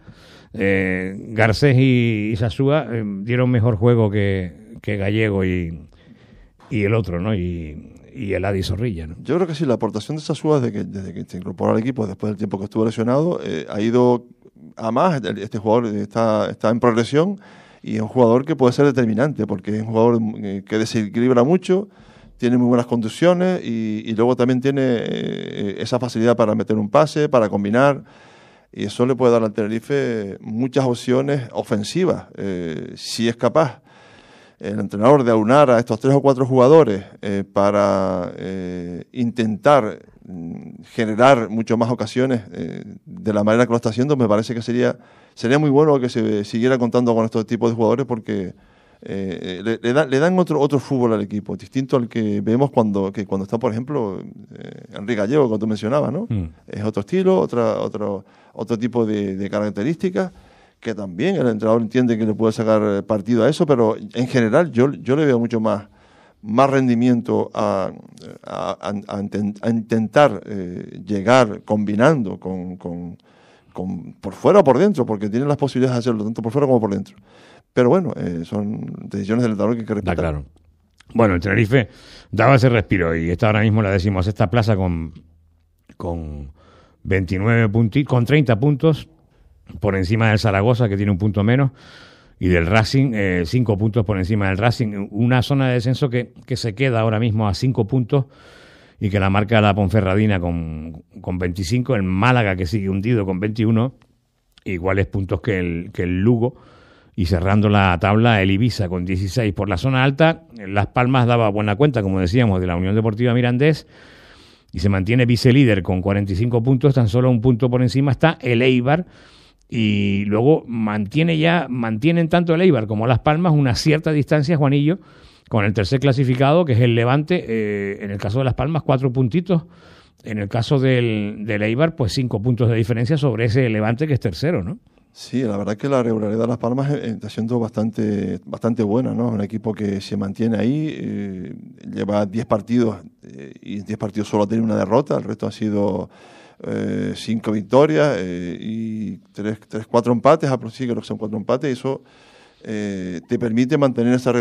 eh, Garcés y, Sasúa, eh, dieron mejor juego que, Gallego y, y, el otro, ¿no? Y, el Adi Zorrilla, ¿no? Yo creo que sí, la aportación de Sasúa desde que, desde que se incorporó al equipo, después del tiempo que estuvo lesionado, eh, ha ido a más. Este jugador está, está en progresión y es un jugador que puede ser determinante, porque es un jugador que desequilibra mucho tiene muy buenas conducciones y, luego también tiene eh, eh, esa facilidad para meter un pase, para combinar. Y eso le puede dar al Tenerife muchas opciones ofensivas, eh, si es capaz el entrenador de aunar a estos tres o cuatro jugadores para intentar mm, generar mucho más ocasiones de la manera que lo está haciendo, me parece que sería, sería muy bueno que se siguiera contando con estos tipos de jugadores porque eh, eh, le, le, dan otro, otro fútbol al equipo, distinto al que vemos cuando, que cuando está, por ejemplo, eh, Enrique Gallego, que tú mencionabas, ¿no? Mm. Es otro estilo, otra, otro, otro tipo de, características, que también el entrenador entiende que le puede sacar partido a eso, pero en general yo, yo le veo mucho más, más rendimiento a, intentar llegar combinando con, con, con, por fuera o por dentro, porque tiene las posibilidades de hacerlo tanto por fuera como por dentro. Pero bueno, eh, son decisiones del talón que hay que respetar. claro. Bueno, el Tenerife daba ese respiro y está ahora mismo la decimos esta plaza con, con 29 puntos, con 30 puntos por encima del Zaragoza, que tiene un punto menos, y del Racing, eh, cinco puntos por encima del Racing. Una zona de descenso que, que, se queda ahora mismo a cinco puntos y que la marca la Ponferradina con, con 25, el Málaga que sigue hundido con 21, iguales puntos que el, que el Lugo y cerrando la tabla, el Ibiza con 16 por la zona alta. Las Palmas daba buena cuenta, como decíamos, de la Unión Deportiva Mirandés. Y se mantiene vice líder con 45 puntos, tan solo un punto por encima está el Eibar. Y luego mantiene ya, mantienen tanto el Eibar como Las Palmas una cierta distancia, Juanillo, con el tercer clasificado, que es el Levante. Eh, en el caso de Las Palmas, cuatro puntitos. En el caso del, del Eibar, pues cinco puntos de diferencia sobre ese Levante que es tercero, ¿no? Sí, la verdad que la regularidad de Las Palmas eh, está siendo bastante, bastante buena, ¿no? un equipo que se mantiene ahí, eh, lleva 10 partidos eh, y en 10 partidos solo ha tenido una derrota, el resto han sido 5 victorias y 3, 4 empates, sí, creo que son 4 empates, eso te permite mantener esa,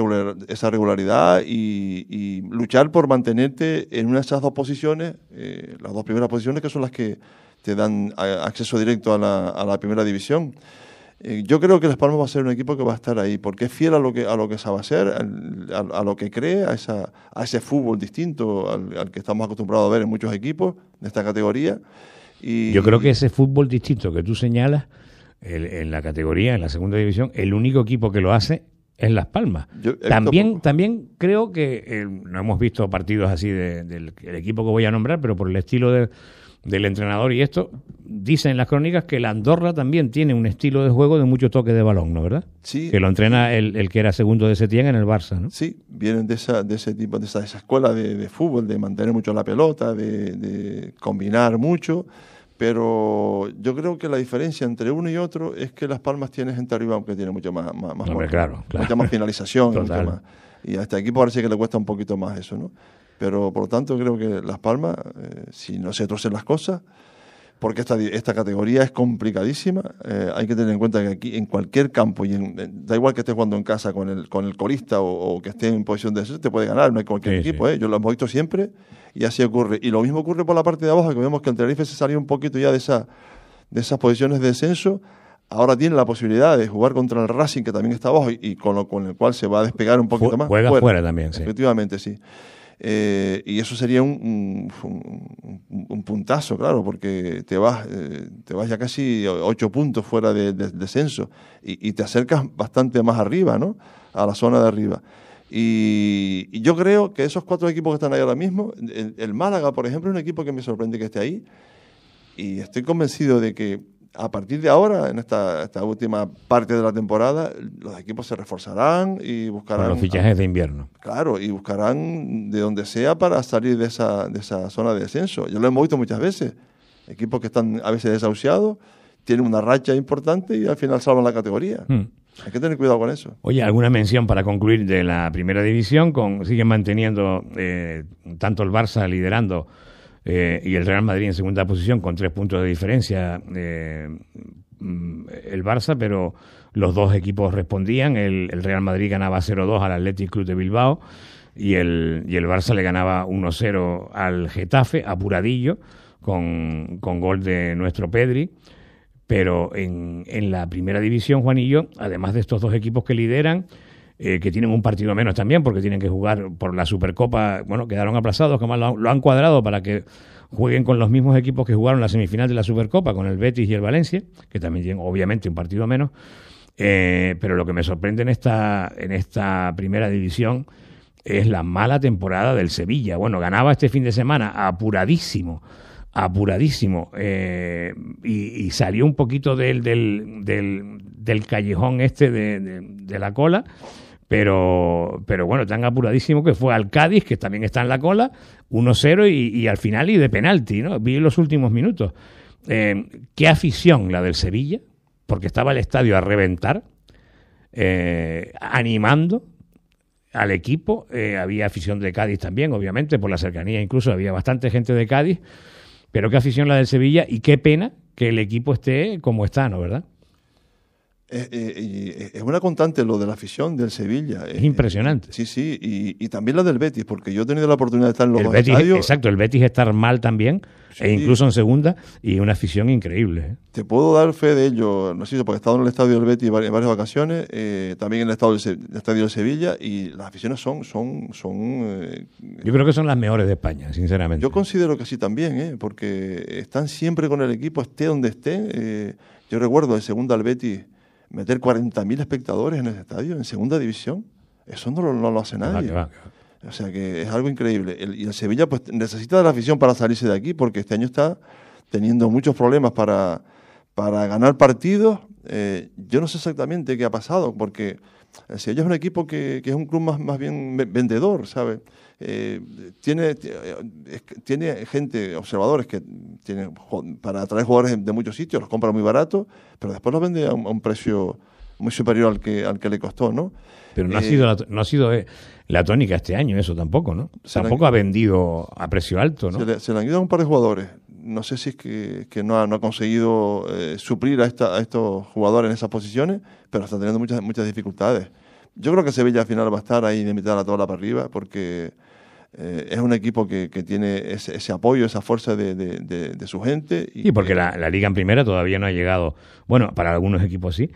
esa regularidad y, y, luchar por mantenerte en una de esas dos posiciones, las dos primeras posiciones que son las que te dan acceso directo a la, a la primera división. Eh, yo creo que Las Palmas va a ser un equipo que va a estar ahí, porque es fiel a lo que, a lo que sabe hacer, a, a lo que cree, a, esa, a ese fútbol distinto al, que estamos acostumbrados a ver en muchos equipos de esta categoría. Y, yo creo que ese fútbol distinto que tú señalas en la categoría, en la segunda división, el único equipo que lo hace es Las Palmas. también, también creo que eh, no hemos visto partidos así del equipo que voy a nombrar, pero por el estilo de, del entrenador y esto, dicen en las crónicas que la Andorra también tiene un estilo de juego de mucho toque de balón, ¿no verdad? Sí. Que lo entrena el, el que era segundo de Setién en el Barça, ¿no? Sí, vienen de, esa, de ese tipo, de esa, escuela de, fútbol, de mantener mucho la pelota, de, combinar mucho, pero yo creo que la diferencia entre uno y otro es que Las Palmas tiene gente arriba aunque tiene mucho más, más, Mucha más finalización, Y hasta este aquí parece que le cuesta un poquito más eso, ¿no? Pero por lo tanto creo que Las Palmas, eh, si no se trocen las cosas, porque esta, esta categoría es complicadísima, eh, hay que tener en cuenta que aquí en cualquier campo, y da igual que estés jugando en casa con el, con el corista o, que estés en posición de descenso, te puede ganar, no hay cualquier equipo, eh, yo lo hemos visto siempre y así ocurre. Y lo mismo ocurre por la parte de abajo, que vemos que el Tenerife se salió un poquito ya de, esa, de esas posiciones de descenso ahora tiene la posibilidad de jugar contra el Racing, que también está abajo y, con, el cual se va a despegar un poquito más. Juega fuera, también, sí. Efectivamente, sí. Eh, y eso sería un, puntazo, claro, porque te vas, eh, te ya casi ocho puntos fuera del de descenso y, te acercas bastante más arriba, ¿no? A la zona de arriba. Y, yo creo que esos cuatro equipos que están ahí ahora mismo, el, el Málaga, por ejemplo, es un equipo que me sorprende que esté ahí. Y estoy convencido de que a partir de ahora, en esta, esta, última parte de la temporada, los equipos se reforzarán y buscarán... los fichajes de invierno. Claro, y buscarán de donde sea para salir de esa, de esa zona de descenso. Ya lo hemos visto muchas veces. Equipos que están a veces desahuciados, tienen una racha importante y al final salvan la categoría. Hmm. Hay que tener cuidado con eso. Oye, ¿alguna mención para concluir de la primera división? Con, siguen manteniendo eh, tanto el Barça liderando eh, y el Real Madrid en segunda posición con tres puntos de diferencia eh, mm, el Barça, pero los dos equipos respondían. El, Real Madrid ganaba 0-2 al Athletic Club de Bilbao y el, Barça le ganaba 1-0 al Getafe, apuradillo, con, con gol de nuestro Pedri. Pero en, en la primera división, Juanillo, además de estos dos equipos que lideran, eh, que tienen un partido menos también, porque tienen que jugar por la Supercopa. Bueno, quedaron aplazados, que lo, han cuadrado para que jueguen con los mismos equipos que jugaron la semifinal de la Supercopa, con el Betis y el Valencia, que también tienen obviamente un partido menos. Eh, pero lo que me sorprende en esta, en esta primera división es la mala temporada del Sevilla. Bueno, ganaba este fin de semana apuradísimo, apuradísimo, eh, y, salió un poquito del, del, del, callejón este de, de, de la cola pero, pero bueno, tan apuradísimo que fue al Cádiz, que también está en la cola, 1-0 y, al final y de penalti, ¿no? Vi los últimos minutos. Eh, qué afición la del Sevilla, porque estaba el estadio a reventar, eh, animando al equipo. Eh, había afición de Cádiz también, obviamente, por la cercanía incluso, había bastante gente de Cádiz. Pero qué afición la del Sevilla y qué pena que el equipo esté como está, ¿no? ¿Verdad? Eh, eh, eh, es una constante lo de la afición del Sevilla. Eh, es impresionante. Sí, sí, y, también la del Betis, porque yo he tenido la oportunidad de estar en los el estadios. Exacto, el Betis estar mal también, e incluso en segunda, y una afición increíble. Te puedo dar fe de ello, no sé, porque he estado en el estadio del Betis en varias vacaciones, también en el estadio, del, estadio de Sevilla, y las aficiones son. son, son yo creo que son las mejores de España, sinceramente. Yo considero que sí también, porque están siempre con el equipo, esté donde esté. yo recuerdo de segunda al Betis meter 40.000 espectadores en el estadio, en segunda división, eso no lo, no lo hace nadie. o sea que es algo increíble. y el Sevilla pues, necesita de la afición para salirse de aquí, porque este año está teniendo muchos problemas para, para ganar partidos. Eh, yo no sé exactamente qué ha pasado, porque el Sevilla es un equipo que, es un club más, más bien vendedor, ¿sabes? Eh, tiene, eh, tiene gente, observadores que tienen para atraer jugadores de muchos sitios, los compra muy barato, pero después los vende a un, precio muy superior al que, al que le costó, ¿no? Pero no ha eh, sido, no ha sido la tónica este año, eso tampoco, ¿no? Tampoco ha vendido a precio alto, ¿no? Se le, han ido un par de jugadores. No sé si es que, que no, ha, no ha conseguido suplir a, esta, a estos jugadores en esas posiciones, pero está teniendo muchas, muchas dificultades. Yo creo que Sevilla al final va a estar ahí de mitad a la tabla para arriba, porque eh, es un equipo que, tiene ese, apoyo, esa fuerza de, su gente. Y, porque la, liga en primera todavía no ha llegado, bueno, para algunos equipos sí,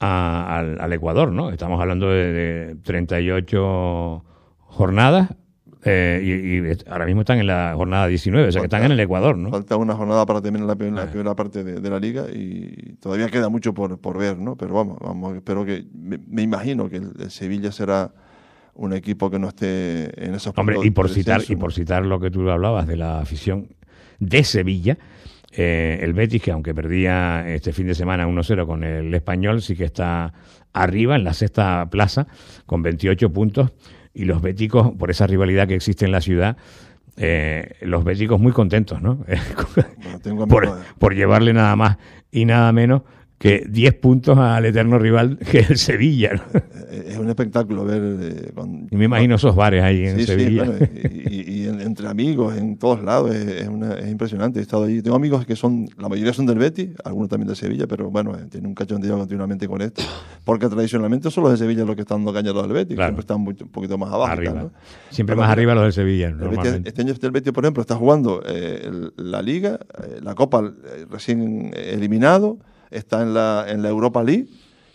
al, Ecuador, ¿no? Estamos hablando de, 38 jornadas. Eh, y, y, ahora mismo están en la jornada 19, o sea que están en el Ecuador, ¿no? Falta una jornada para terminar la, primera ah. parte de, la liga y todavía queda mucho por, por ver, ¿no? Pero vamos, vamos espero que, me, imagino que el Sevilla será un equipo que no esté en esos Hombre, y por, citar, y por citar lo que tú hablabas de la afición de Sevilla, eh, el Betis, que aunque perdía este fin de semana 1-0 con el español, sí que está arriba en la sexta plaza con 28 puntos. Y los béticos, por esa rivalidad que existe en la ciudad, eh, los béticos muy contentos, ¿no? [LAUGHS] por, por, llevarle nada más y nada menos que 10 puntos al eterno rival [LAUGHS] que es el Sevilla. Es un espectáculo ver. Eh, y me imagino esos bares ahí en Sevilla. y, entre amigos, en todos lados, es, impresionante. He estado allí. Tengo amigos que son, la mayoría son del Betis, algunos también de Sevilla, pero bueno, eh, tiene un cachondeo continuamente con esto. Porque tradicionalmente son los de Sevilla los que están dando caña del Betis, siempre están un poquito más abajo. Siempre más arriba los del Sevilla. Normalmente. este año este el Betis, por ejemplo, está jugando eh, la Liga, la Copa recién eliminado está en la, en la Europa League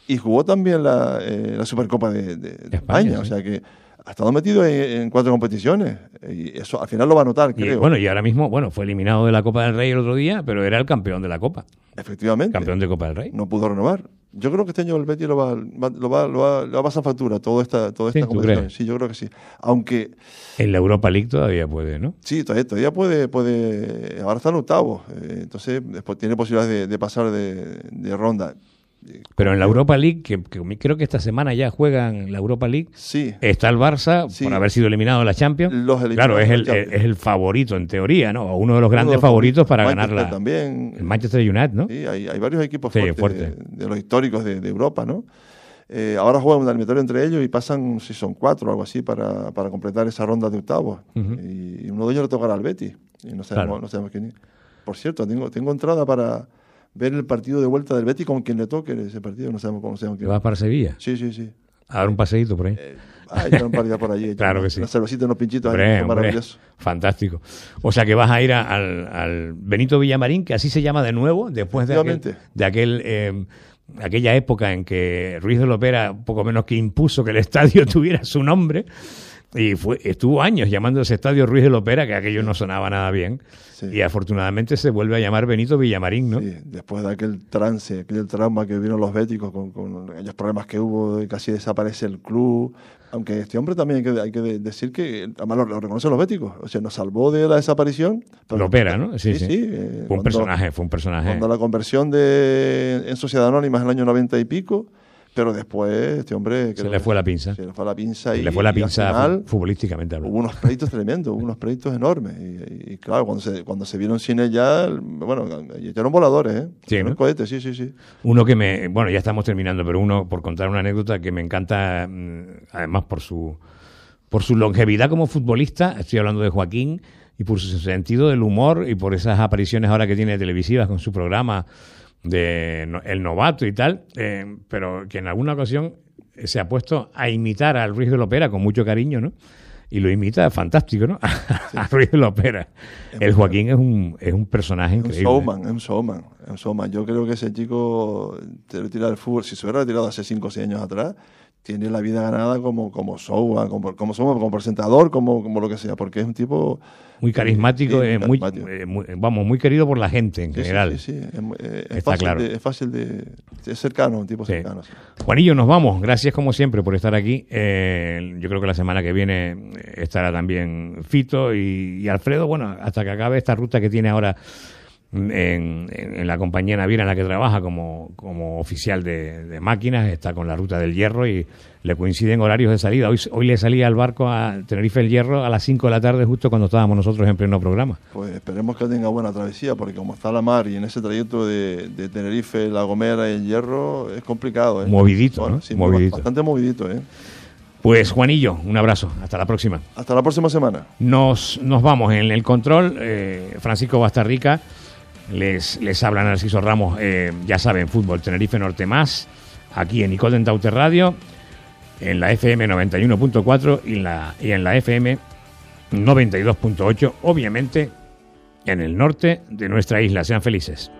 y jugó también la, eh, la Supercopa de, España. O sea que ha estado metido en, cuatro competiciones. Y eso al final lo va a notar, creo. bueno, y ahora mismo, bueno, fue eliminado de la Copa del Rey el otro día, pero era el campeón de la Copa. Efectivamente. Campeón de Copa del Rey. No pudo renovar. Yo creo que este año el Betis lo va, a pasar factura, toda esta, toda esta sí, competición. Sí, yo creo que sí. Aunque. En la Europa League todavía puede, ¿no? Sí, todavía, puede, puede. Ahora en octavos. Eh, entonces, después tiene posibilidades de, pasar de ronda. Pero en la Europa League, que, creo que esta semana ya juegan la Europa League, está el Barça por haber sido eliminado de la Champions. claro, es el, favorito en teoría, ¿no? Uno de los grandes favoritos para ganar También. El Manchester United, ¿no? Sí, hay, varios equipos fuertes de, los históricos de, Europa, ¿no? Eh, ahora juegan un eliminatorio entre ellos y pasan, si son cuatro o algo así, para, completar esa ronda de octavos. y, uno de ellos le tocará al Betis. Y no sabemos, no sabemos quién Por cierto, tengo, tengo entrada para ver el partido de vuelta del Betis con quien le toque ese partido, no sabemos cómo se llama. va para Sevilla? Sí, sí, sí. A dar un paseíto por ahí. Eh, a dar un partido por allí. [LAUGHS] claro que sí. Una cervecita, unos pinchitos. ahí, maravilloso. Fantástico. O sea que vas a ir al, al, Benito Villamarín, que así se llama de nuevo, después de eh, aquella época en que Ruiz de Lopera, poco menos que impuso que el [LAUGHS] estadio tuviera su nombre. Y fue, estuvo años llamándose Estadio Ruiz de Lopera, que aquello no sonaba nada bien. Y afortunadamente se vuelve a llamar Benito Villamarín, ¿no? Sí, después de aquel trance, aquel trauma que vivieron los béticos con, con aquellos problemas que hubo, casi desaparece el club. Aunque este hombre también hay que, decir que, además lo, lo reconocen los béticos, o sea, nos salvó de la desaparición. Pero Lopera, ¿no? Sí, sí. Eh, fue un personaje, fue un personaje. Cuando la conversión de, en Sociedad Anónima en el año noventa y pico, pero después, este hombre. Se le fue la pinza. Se le fue la pinza. Y, fue la final, futbolísticamente hablando. Hubo unos proyectos tremendos, unos proyectos enormes. Y, claro, cuando se, cuando se vieron sin ella, bueno, echaron voladores, ¿eh? Sí, cohetes, sí, sí, sí. Uno que me. Bueno, ya estamos terminando, pero uno, por contar una anécdota que me encanta, mm, además por su, por su longevidad como futbolista, estoy hablando de Joaquín, y por su sentido del humor y por esas apariciones ahora que tiene televisivas con su programa de el novato y tal, eh, pero que en alguna ocasión se ha puesto a imitar al Ruiz de Lopera con mucho cariño, ¿no? Y lo imita fantástico, ¿no? [LAUGHS] Ruiz de Lopera. el Joaquín es un, es un personaje increíble. Un showman, un showman, un Yo creo que ese chico se retira del fútbol, si se hubiera retirado hace 5 o 6 años atrás, tiene la vida ganada como, como show, como, como, presentador, como, como lo que sea, porque es un tipo... Muy carismático, eh, muy, vamos, muy querido por la gente en general. Sí, sí, Es, eh, Está claro. es fácil de... Es cercano, un tipo cercano. Juanillo, nos vamos. Gracias como siempre por estar aquí. Eh, yo creo que la semana que viene estará también Fito y Alfredo, bueno, hasta que acabe esta ruta que tiene ahora en, la compañía naviera en la que trabaja como, como oficial de, máquinas, está con la ruta del hierro y le coinciden horarios de salida. Hoy, hoy le salía al barco a Tenerife el Hierro a las 5 de la tarde, justo cuando estábamos nosotros en pleno programa. Pues esperemos que tenga buena travesía, porque como está la mar y en ese trayecto de, Tenerife, La Gomera y el Hierro, es complicado. ¿eh? Movidito, Bastante movidito, ¿eh? Pues Juanillo, un abrazo. Hasta la próxima. Hasta la próxima semana. Nos, nos vamos en el control. Eh, Francisco Bastarrica les, les habla Narciso Ramos, eh, ya saben, Fútbol Tenerife Norte Más, aquí en Icoden Taute Radio, en la FM 91.4 y, y en la FM 92.8, obviamente en el norte de nuestra isla. Sean felices.